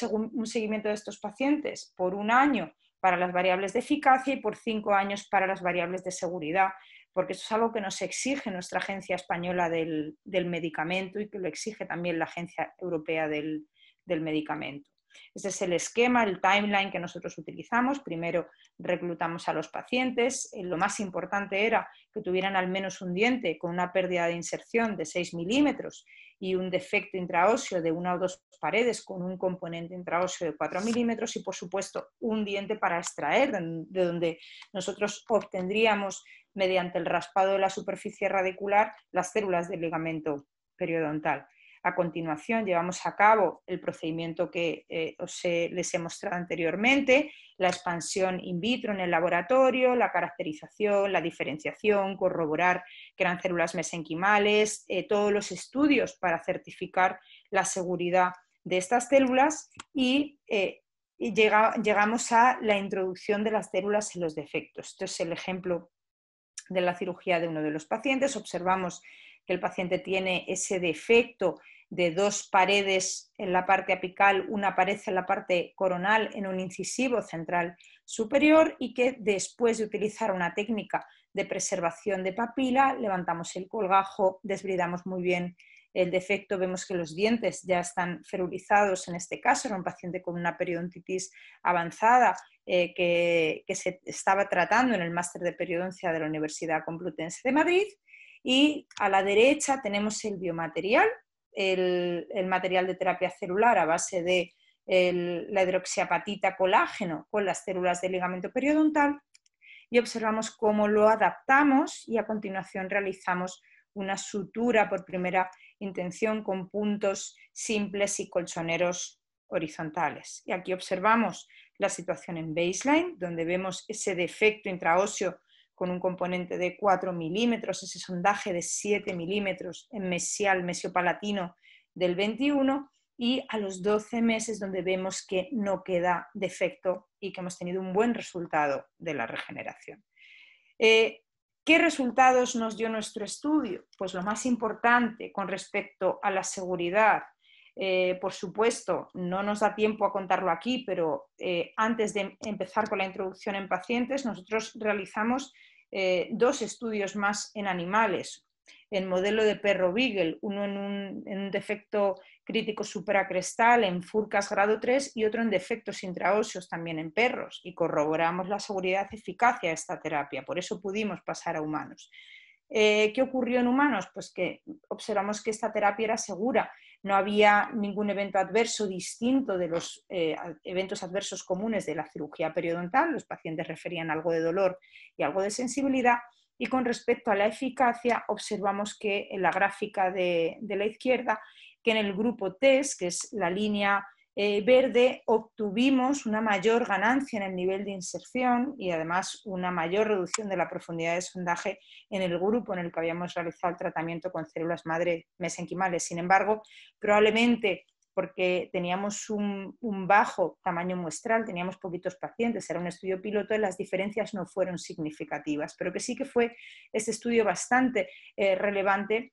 Speaker 4: seguimiento de estos pacientes por un año para las variables de eficacia y por cinco años para las variables de seguridad, porque eso es algo que nos exige nuestra Agencia Española del, Medicamento y que lo exige también la Agencia Europea del Medicamento. Este es el esquema, el timeline que nosotros utilizamos. Primero reclutamos a los pacientes. Eh, lo más importante era que tuvieran al menos un diente con una pérdida de inserción de 6 milímetros y un defecto intraóseo de una o dos paredes con un componente intraóseo de 4 milímetros y, por supuesto, un diente para extraer, de donde nosotros obtendríamos, mediante el raspado de la superficie radicular, las células del ligamento periodontal. A continuación, llevamos a cabo el procedimiento que eh, os les he mostrado anteriormente, la expansión in vitro en el laboratorio, la caracterización, la diferenciación, corroborar que eran células mesenquimales, eh, todos los estudios para certificar la seguridad de estas células y eh, llegamos a la introducción de las células en los defectos. Este es el ejemplo de la cirugía de uno de los pacientes. Observamos que el paciente tiene ese defecto de dos paredes en la parte apical, una pared en la parte coronal, en un incisivo central superior y que después de utilizar una técnica de preservación de papila, levantamos el colgajo, desbridamos muy bien el defecto, vemos que los dientes ya están ferulizados, en este caso era un paciente con una periodontitis avanzada eh, que, que se estaba tratando en el máster de periodoncia de la Universidad Complutense de Madrid y a la derecha tenemos el biomaterial, el, material de terapia celular a base de la hidroxiapatita colágeno con las células del ligamento periodontal y observamos cómo lo adaptamos y a continuación realizamos una sutura por primera intención con puntos simples y colchoneros horizontales. Y aquí observamos la situación en baseline, donde vemos ese defecto intraóseo con un componente de 4 milímetros, ese sondaje de 7 milímetros en mesial, mesiopalatino del 21 y a los 12 meses donde vemos que no queda defecto y que hemos tenido un buen resultado de la regeneración. Eh, ¿Qué resultados nos dio nuestro estudio? Pues lo más importante con respecto a la seguridad. Eh, por supuesto, no nos da tiempo a contarlo aquí, pero eh, antes de empezar con la introducción en pacientes, nosotros realizamos eh, dos estudios más en animales, en modelo de perro Beagle, uno en un, defecto crítico supracrestal en furcas grado 3 y otro en defectos intraóseos también en perros y corroboramos la seguridad eficacia de esta terapia, por eso pudimos pasar a humanos. Eh, ¿Qué ocurrió en humanos? Pues que observamos que esta terapia era segura no había ningún evento adverso distinto de los eh, eventos adversos comunes de la cirugía periodontal, los pacientes referían algo de dolor y algo de sensibilidad, y con respecto a la eficacia, observamos que en la gráfica de, de la izquierda, que en el grupo test, que es la línea eh, verde obtuvimos una mayor ganancia en el nivel de inserción y además una mayor reducción de la profundidad de sondaje en el grupo en el que habíamos realizado el tratamiento con células madre mesenquimales. Sin embargo, probablemente porque teníamos un, bajo tamaño muestral, teníamos poquitos pacientes, era un estudio piloto y las diferencias no fueron significativas, pero que sí que fue este estudio bastante eh, relevante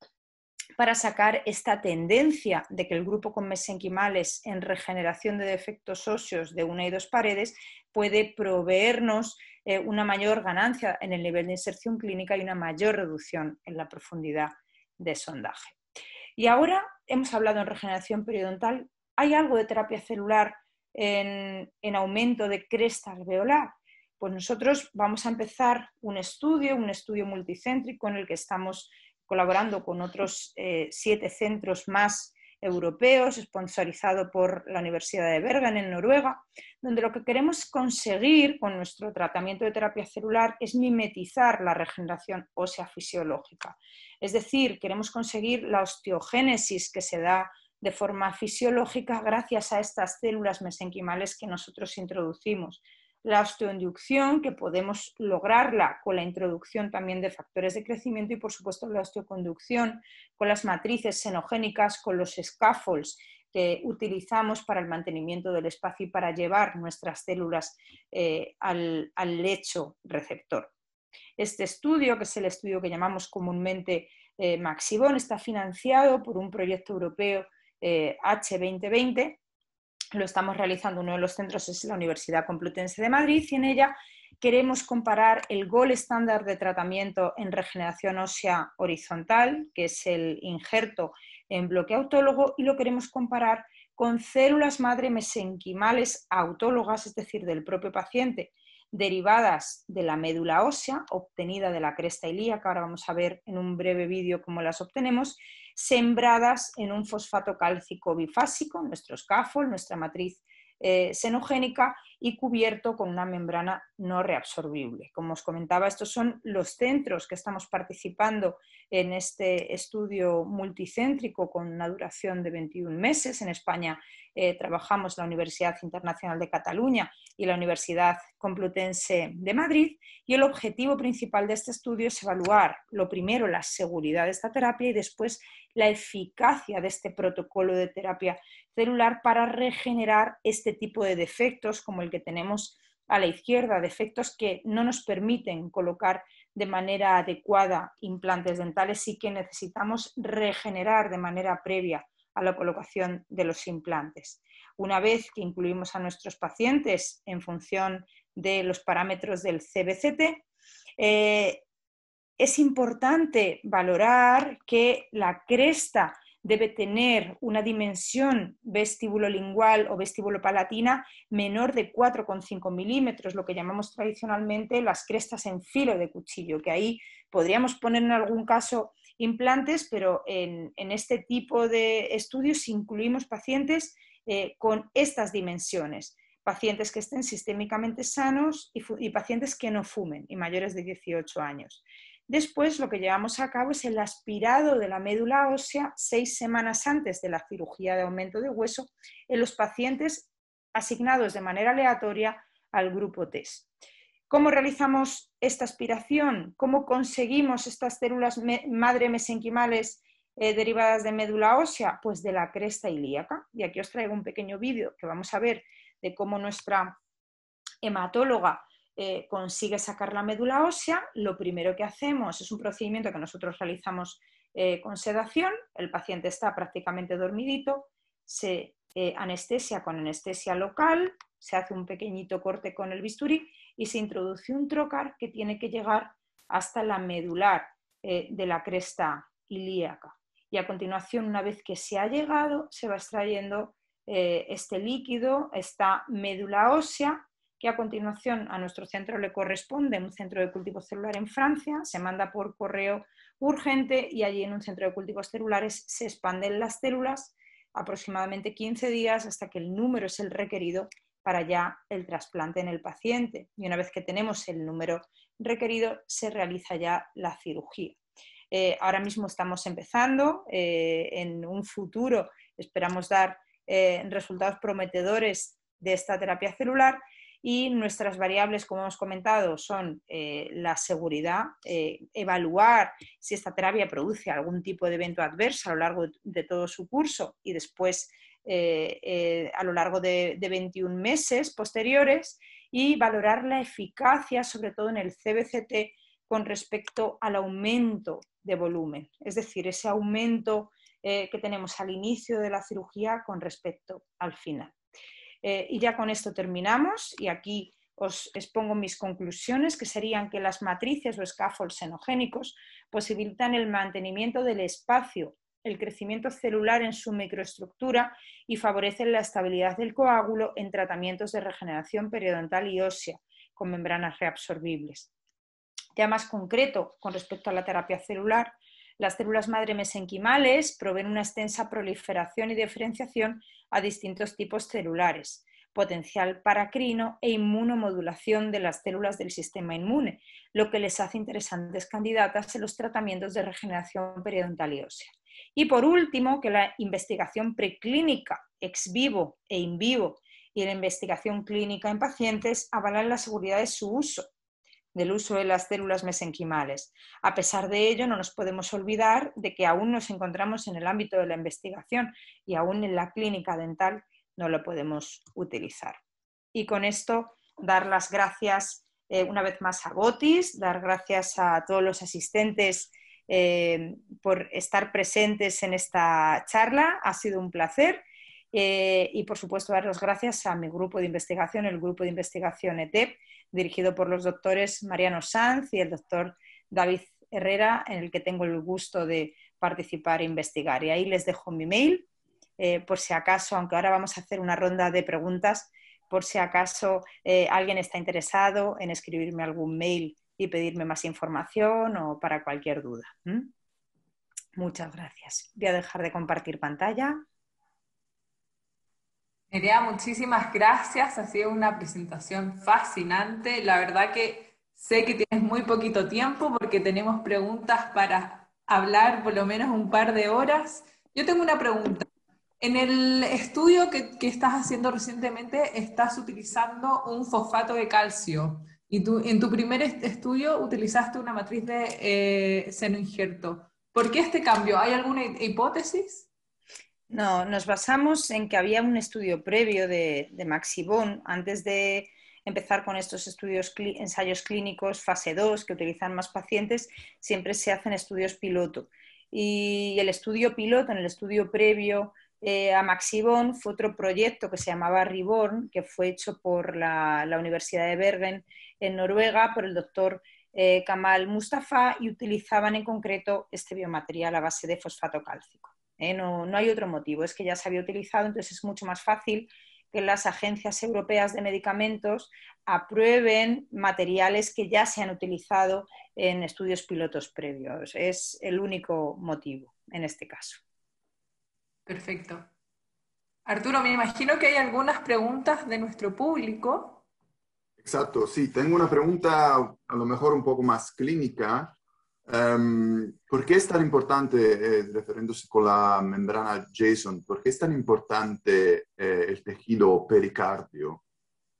Speaker 4: para sacar esta tendencia de que el grupo con mesenquimales en regeneración de defectos óseos de una y dos paredes puede proveernos eh, una mayor ganancia en el nivel de inserción clínica y una mayor reducción en la profundidad de sondaje. Y ahora hemos hablado en regeneración periodontal, ¿hay algo de terapia celular en, en aumento de cresta alveolar? Pues nosotros vamos a empezar un estudio, un estudio multicéntrico en el que estamos colaborando con otros eh, siete centros más europeos, sponsorizado por la Universidad de Bergen en Noruega, donde lo que queremos conseguir con nuestro tratamiento de terapia celular es mimetizar la regeneración ósea fisiológica. Es decir, queremos conseguir la osteogénesis que se da de forma fisiológica gracias a estas células mesenquimales que nosotros introducimos la osteoinducción, que podemos lograrla con la introducción también de factores de crecimiento y, por supuesto, la osteoconducción con las matrices xenogénicas, con los scaffolds que utilizamos para el mantenimiento del espacio y para llevar nuestras células eh, al, lecho receptor. Este estudio, que es el estudio que llamamos comúnmente eh, Maxibon, está financiado por un proyecto europeo H2020 eh, lo estamos realizando uno de los centros es la Universidad Complutense de Madrid y en ella queremos comparar el gol estándar de tratamiento en regeneración ósea horizontal, que es el injerto en bloque autólogo, y lo queremos comparar con células madre mesenquimales autólogas, es decir, del propio paciente, derivadas de la médula ósea obtenida de la cresta ilíaca. Ahora vamos a ver en un breve vídeo cómo las obtenemos sembradas en un fosfato cálcico bifásico, nuestro scaffold, nuestra matriz eh, xenogénica, y cubierto con una membrana no reabsorbible. Como os comentaba, estos son los centros que estamos participando en este estudio multicéntrico con una duración de 21 meses. En España eh, trabajamos la Universidad Internacional de Cataluña y la Universidad Complutense de Madrid y el objetivo principal de este estudio es evaluar lo primero la seguridad de esta terapia y después la eficacia de este protocolo de terapia celular para regenerar este tipo de defectos como el que tenemos a la izquierda, defectos que no nos permiten colocar de manera adecuada implantes dentales y que necesitamos regenerar de manera previa a la colocación de los implantes. Una vez que incluimos a nuestros pacientes en función de los parámetros del CBCT, eh, es importante valorar que la cresta debe tener una dimensión vestíbulo lingual o vestíbulo palatina menor de 4,5 milímetros, lo que llamamos tradicionalmente las crestas en filo de cuchillo, que ahí podríamos poner en algún caso implantes, pero en, este tipo de estudios incluimos pacientes eh, con estas dimensiones pacientes que estén sistémicamente sanos y, pacientes que no fumen y mayores de 18 años. Después, lo que llevamos a cabo es el aspirado de la médula ósea seis semanas antes de la cirugía de aumento de hueso en los pacientes asignados de manera aleatoria al grupo T. ¿Cómo realizamos esta aspiración? ¿Cómo conseguimos estas células madre mesenquimales eh, derivadas de médula ósea? Pues de la cresta ilíaca. Y aquí os traigo un pequeño vídeo que vamos a ver de cómo nuestra hematóloga eh, consigue sacar la médula ósea, lo primero que hacemos es un procedimiento que nosotros realizamos eh, con sedación, el paciente está prácticamente dormidito, se eh, anestesia con anestesia local, se hace un pequeñito corte con el bisturí y se introduce un trocar que tiene que llegar hasta la medular de la cresta ilíaca. Y a continuación, una vez que se ha llegado, se va extrayendo este líquido, esta médula ósea, que a continuación a nuestro centro le corresponde, un centro de cultivo celular en Francia, se manda por correo urgente y allí en un centro de cultivos celulares se expanden las células aproximadamente 15 días hasta que el número es el requerido para ya el trasplante en el paciente. Y una vez que tenemos el número requerido, se realiza ya la cirugía. Eh, ahora mismo estamos empezando, eh, en un futuro esperamos dar eh, resultados prometedores de esta terapia celular y nuestras variables, como hemos comentado, son eh, la seguridad, eh, evaluar si esta terapia produce algún tipo de evento adverso a lo largo de todo su curso y después eh, a lo largo de, 21 meses posteriores y valorar la eficacia, sobre todo en el CBCT, con respecto al aumento de volumen, es decir, ese aumento que tenemos al inicio de la cirugía con respecto al final. Eh, y ya con esto terminamos y aquí os expongo mis conclusiones, que serían que las matrices o scaffolds xenogénicos posibilitan el mantenimiento del espacio, el crecimiento celular en su microestructura y favorecen la estabilidad del coágulo en tratamientos de regeneración periodontal y ósea con membranas reabsorbibles. Ya más concreto, con respecto a la terapia celular, las células madre mesenquimales proveen una extensa proliferación y diferenciación a distintos tipos celulares, potencial paracrino e inmunomodulación de las células del sistema inmune, lo que les hace interesantes candidatas en los tratamientos de regeneración periodontal y ósea. Y por último, que la investigación preclínica ex vivo e in vivo y la investigación clínica en pacientes avalan la seguridad de su uso del uso de las células mesenquimales. A pesar de ello, no nos podemos olvidar de que aún nos encontramos en el ámbito de la investigación y aún en la clínica dental no lo podemos utilizar. Y con esto, dar las gracias eh, una vez más a Gotis, dar gracias a todos los asistentes eh, por estar presentes en esta charla. Ha sido un placer eh, y por supuesto dar las gracias a mi grupo de investigación, el grupo de investigación ETEP, dirigido por los doctores Mariano Sanz y el doctor David Herrera, en el que tengo el gusto de participar e investigar. Y ahí les dejo mi mail, eh, por si acaso, aunque ahora vamos a hacer una ronda de preguntas, por si acaso eh, alguien está interesado en escribirme algún mail y pedirme más información o para cualquier duda.
Speaker 3: Muchas gracias. Voy a dejar de compartir pantalla. Nerea, muchísimas gracias. Ha sido una presentación fascinante. La verdad que sé que tienes muy poquito tiempo porque tenemos preguntas para hablar por lo menos un par de horas. Yo tengo una pregunta. En el estudio que, estás haciendo recientemente, estás utilizando un fosfato de calcio. Y tú, en tu primer estudio utilizaste una matriz de eh, seno injerto. ¿Por qué este cambio? ¿Hay alguna hipótesis?
Speaker 4: No, nos basamos en que había un estudio previo de, Maxibon antes de empezar con estos estudios, ensayos clínicos fase 2 que utilizan más pacientes, siempre se hacen estudios piloto. Y el estudio piloto, en el estudio previo eh, a Maxibon, fue otro proyecto que se llamaba Riborn que fue hecho por la, Universidad de Bergen en Noruega, por el doctor eh, Kamal Mustafa, y utilizaban en concreto este biomaterial a base de fosfato cálcico. ¿eh? no hay otro motivo, es que ya se había utilizado, entonces es mucho más fácil que las agencias europeas de medicamentos aprueben materiales que ya se han utilizado en estudios pilotos previos. Es el único motivo en este caso.
Speaker 3: Perfecto. Arturo, me imagino que hay algunas preguntas de nuestro público.
Speaker 5: Exacto, sí, tengo una pregunta a lo mejor un poco más clínica. Em, ¿Por qué es tan importante, eh, con la membrana Jason, por qué es tan importante eh, el tejido pericardio?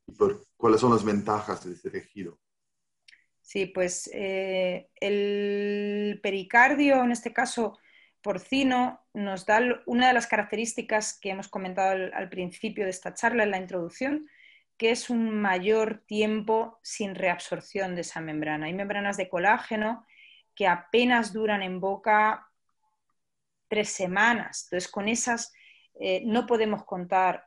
Speaker 5: ¿Y cuáles son las ventajas de este tejido?
Speaker 4: Sí, pues eh, el pericardio, en este caso porcino, nos da una de las características que hemos comentado al principio de esta charla, en la introducción, que es un mayor tiempo sin reabsorción de esa membrana. Hay membranas de colágeno que apenas duran en boca tres semanas. Entonces, con esas eh, no podemos contar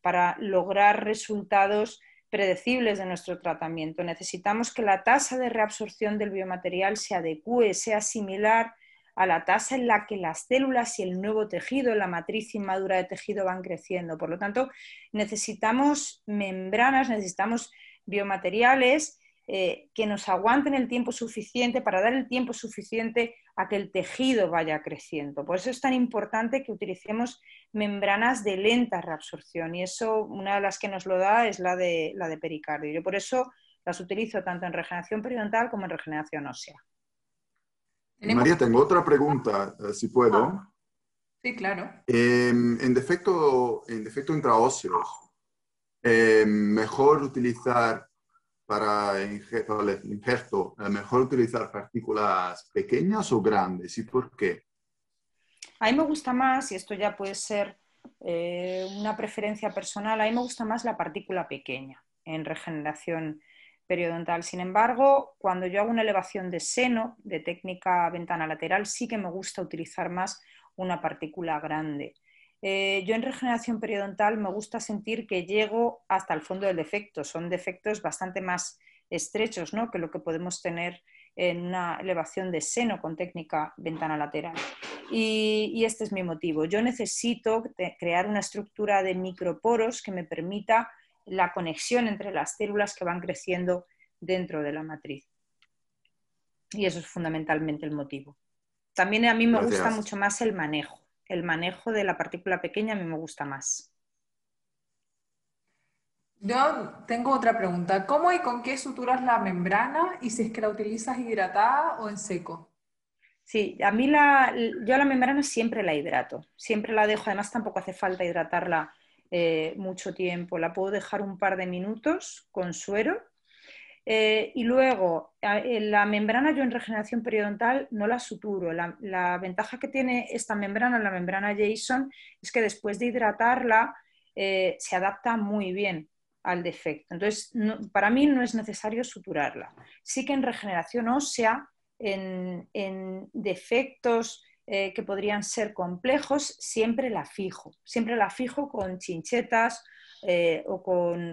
Speaker 4: para lograr resultados predecibles de nuestro tratamiento. Necesitamos que la tasa de reabsorción del biomaterial se adecue, sea similar a la tasa en la que las células y el nuevo tejido, la matriz inmadura de tejido van creciendo. Por lo tanto, necesitamos membranas, necesitamos biomateriales eh, que nos aguanten el tiempo suficiente para dar el tiempo suficiente a que el tejido vaya creciendo. Por eso es tan importante que utilicemos membranas de lenta reabsorción y eso una de las que nos lo da es la de, la de pericardio. Yo por eso las utilizo tanto en regeneración periodontal como en regeneración ósea.
Speaker 3: María, tengo
Speaker 5: otra pregunta, eh, si puedo. Ah. sí, claro. Em, en, defecto, en defecto intraóseos, em, mejor utilizar para el injerto, mejor utilizar partículas pequeñas o grandes y por qué?
Speaker 4: A mí me gusta más, y esto ya puede ser eh, una preferencia personal, a mí me gusta más la partícula pequeña en regeneración periodontal. Sin embargo, cuando yo hago una elevación de seno de técnica ventana lateral, sí que me gusta utilizar más una partícula grande. Eh, yo en regeneración periodontal me gusta sentir que llego hasta el fondo del defecto. Son defectos bastante más estrechos ¿no? que lo que podemos tener en una elevación de seno con técnica ventana lateral. Y, este es mi motivo. Yo necesito crear una estructura de microporos que me permita la conexión entre las células que van creciendo dentro de la matriz. Y eso es fundamentalmente el motivo. También a mí me gusta mucho más el manejo el manejo de la partícula pequeña a mí me gusta más.
Speaker 3: Yo tengo otra pregunta. ¿Cómo y con qué suturas la membrana y si es que la utilizas hidratada o en seco? Sí, a mí
Speaker 4: la, yo la membrana siempre la hidrato, siempre la dejo, además tampoco hace falta hidratarla eh, mucho tiempo, la puedo dejar un par de minutos con suero eh, y luego, eh, la membrana yo en regeneración periodontal no la suturo. La, ventaja que tiene esta membrana, la membrana Jason, es que después de hidratarla eh, se adapta muy bien al defecto. Entonces, para mí no es necesario suturarla. Sí que en regeneración ósea, en, defectos que podrían ser complejos, siempre la fijo. Siempre la fijo con chinchetas o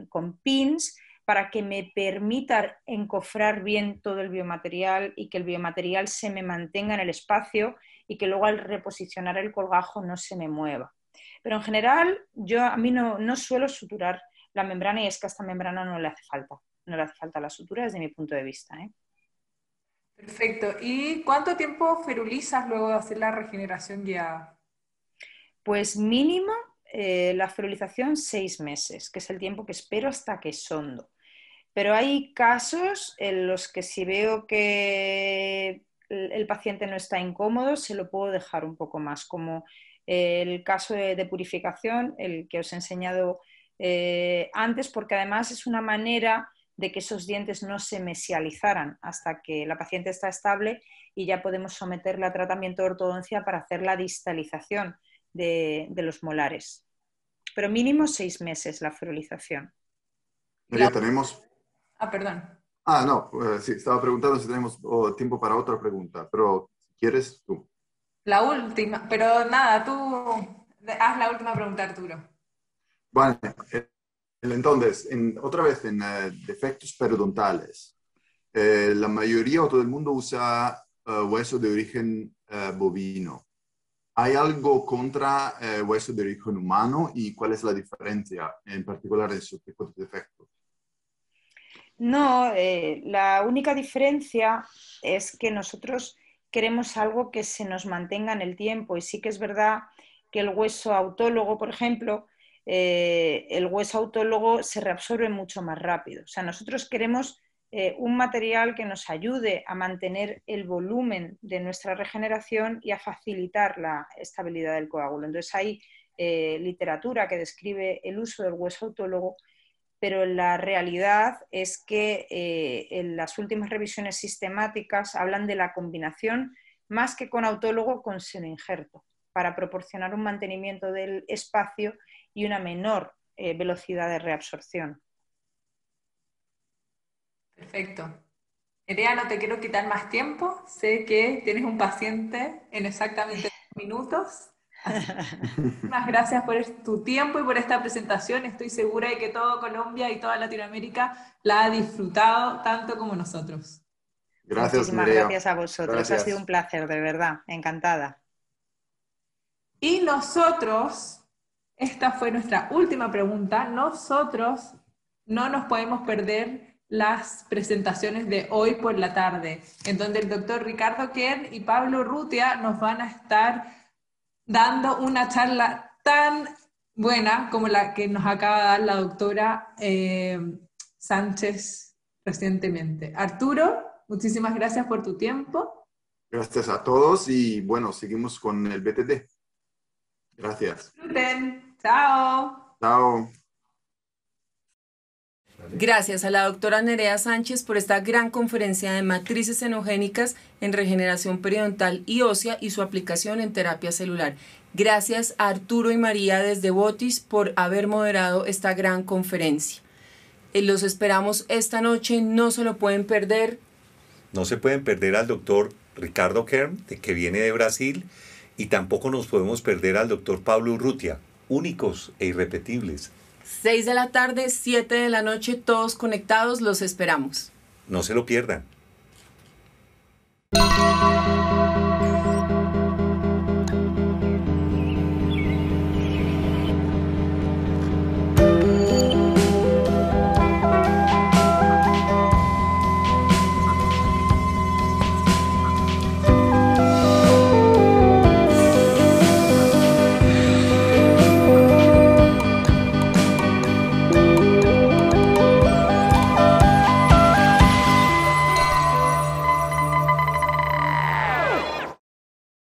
Speaker 4: con pins para que me permita encofrar bien todo el biomaterial y que el biomaterial se me mantenga en el espacio y que luego al reposicionar el colgajo no se me mueva. Pero en general, yo a mí no, suelo suturar la membrana y es que a esta membrana no le hace falta. No le hace falta la sutura desde mi punto de vista. ¿eh?
Speaker 3: Perfecto. ¿Y cuánto tiempo ferulizas luego de hacer la regeneración guiada?
Speaker 4: Pues mínimo eh, la ferulización seis meses, que es el tiempo que espero hasta que sondo. Pero hay casos en los que si veo que el paciente no está incómodo, se lo puedo dejar un poco más, como eh, el caso de, purificación, el que os he enseñado eh, antes, porque además es una manera de que esos dientes no se mesializaran hasta que la paciente está estable y ya podemos someterla a tratamiento de ortodoncia para hacer la distalización de, los molares. Pero mínimo seis meses la fluorización.
Speaker 5: Ya tenemos Ah, perdón. Ah, no, eh, sí, estaba preguntando si tenemos tiempo para otra pregunta, pero si quieres tú.
Speaker 3: La última, pero nada, tú haz la última pregunta, Arturo.
Speaker 5: Bueno, eh, entonces, en, otra vez en eh, defectos periodontales, la mayoría o todo el mundo usa hueso de origen bovino. ¿Hay algo contra hueso de origen humano y cuál es la diferencia en particular en su tipo defectos?
Speaker 4: No, eh, la única diferencia es que nosotros queremos algo que se nos mantenga en el tiempo y sí que es verdad que el hueso autólogo, por ejemplo, eh, el hueso autólogo se reabsorbe mucho más rápido. O sea, nosotros queremos eh, un material que nos ayude a mantener el volumen de nuestra regeneración y a facilitar la estabilidad del coágulo. Entonces hay literatura que describe el uso del hueso autólogo pero la realidad es que eh, en las últimas revisiones sistemáticas hablan de la combinación más que con autólogo, con injerto, para proporcionar un mantenimiento del espacio y una menor eh, velocidad de reabsorción.
Speaker 3: Perfecto. Erea, no te quiero quitar más tiempo. Sé que tienes un paciente en exactamente minutos. Muchas gracias por tu tiempo y por esta presentación. Estoy segura de que todo Colombia y toda Latinoamérica la ha disfrutado tanto como nosotros.
Speaker 4: Gracias, Muchísimas gracias a vosotros. Ha sido un
Speaker 3: placer, de verdad.
Speaker 4: Encantada.
Speaker 3: Y nosotros, esta fue nuestra última pregunta, nosotros no nos podemos perder las presentaciones de hoy por la tarde, en donde el doctor Ricardo Kern y Pablo Rutia nos van a estar dando una charla tan buena como la que nos acaba de dar la doctora eh, Sánchez recientemente. Arturo, muchísimas gracias por tu tiempo.
Speaker 5: Gracias a todos y bueno, seguimos con el BTT. Gracias.
Speaker 2: Chao. Chao. Gracias a la doctora Nerea Sánchez por esta gran conferencia de matrices enogénicas en regeneración periodontal y ósea y su aplicación en terapia celular. Gracias a Arturo y María desde Botis por haber moderado esta gran conferencia. Eh, los esperamos esta noche, no se lo pueden perder.
Speaker 1: No se pueden perder al doctor Ricardo Kern, que viene de Brasil, y tampoco nos podemos perder al doctor Pablo Urrutia, únicos e irrepetibles.
Speaker 2: 6 de la tarde, 7 de la noche, todos conectados, los esperamos.
Speaker 1: No se lo pierdan.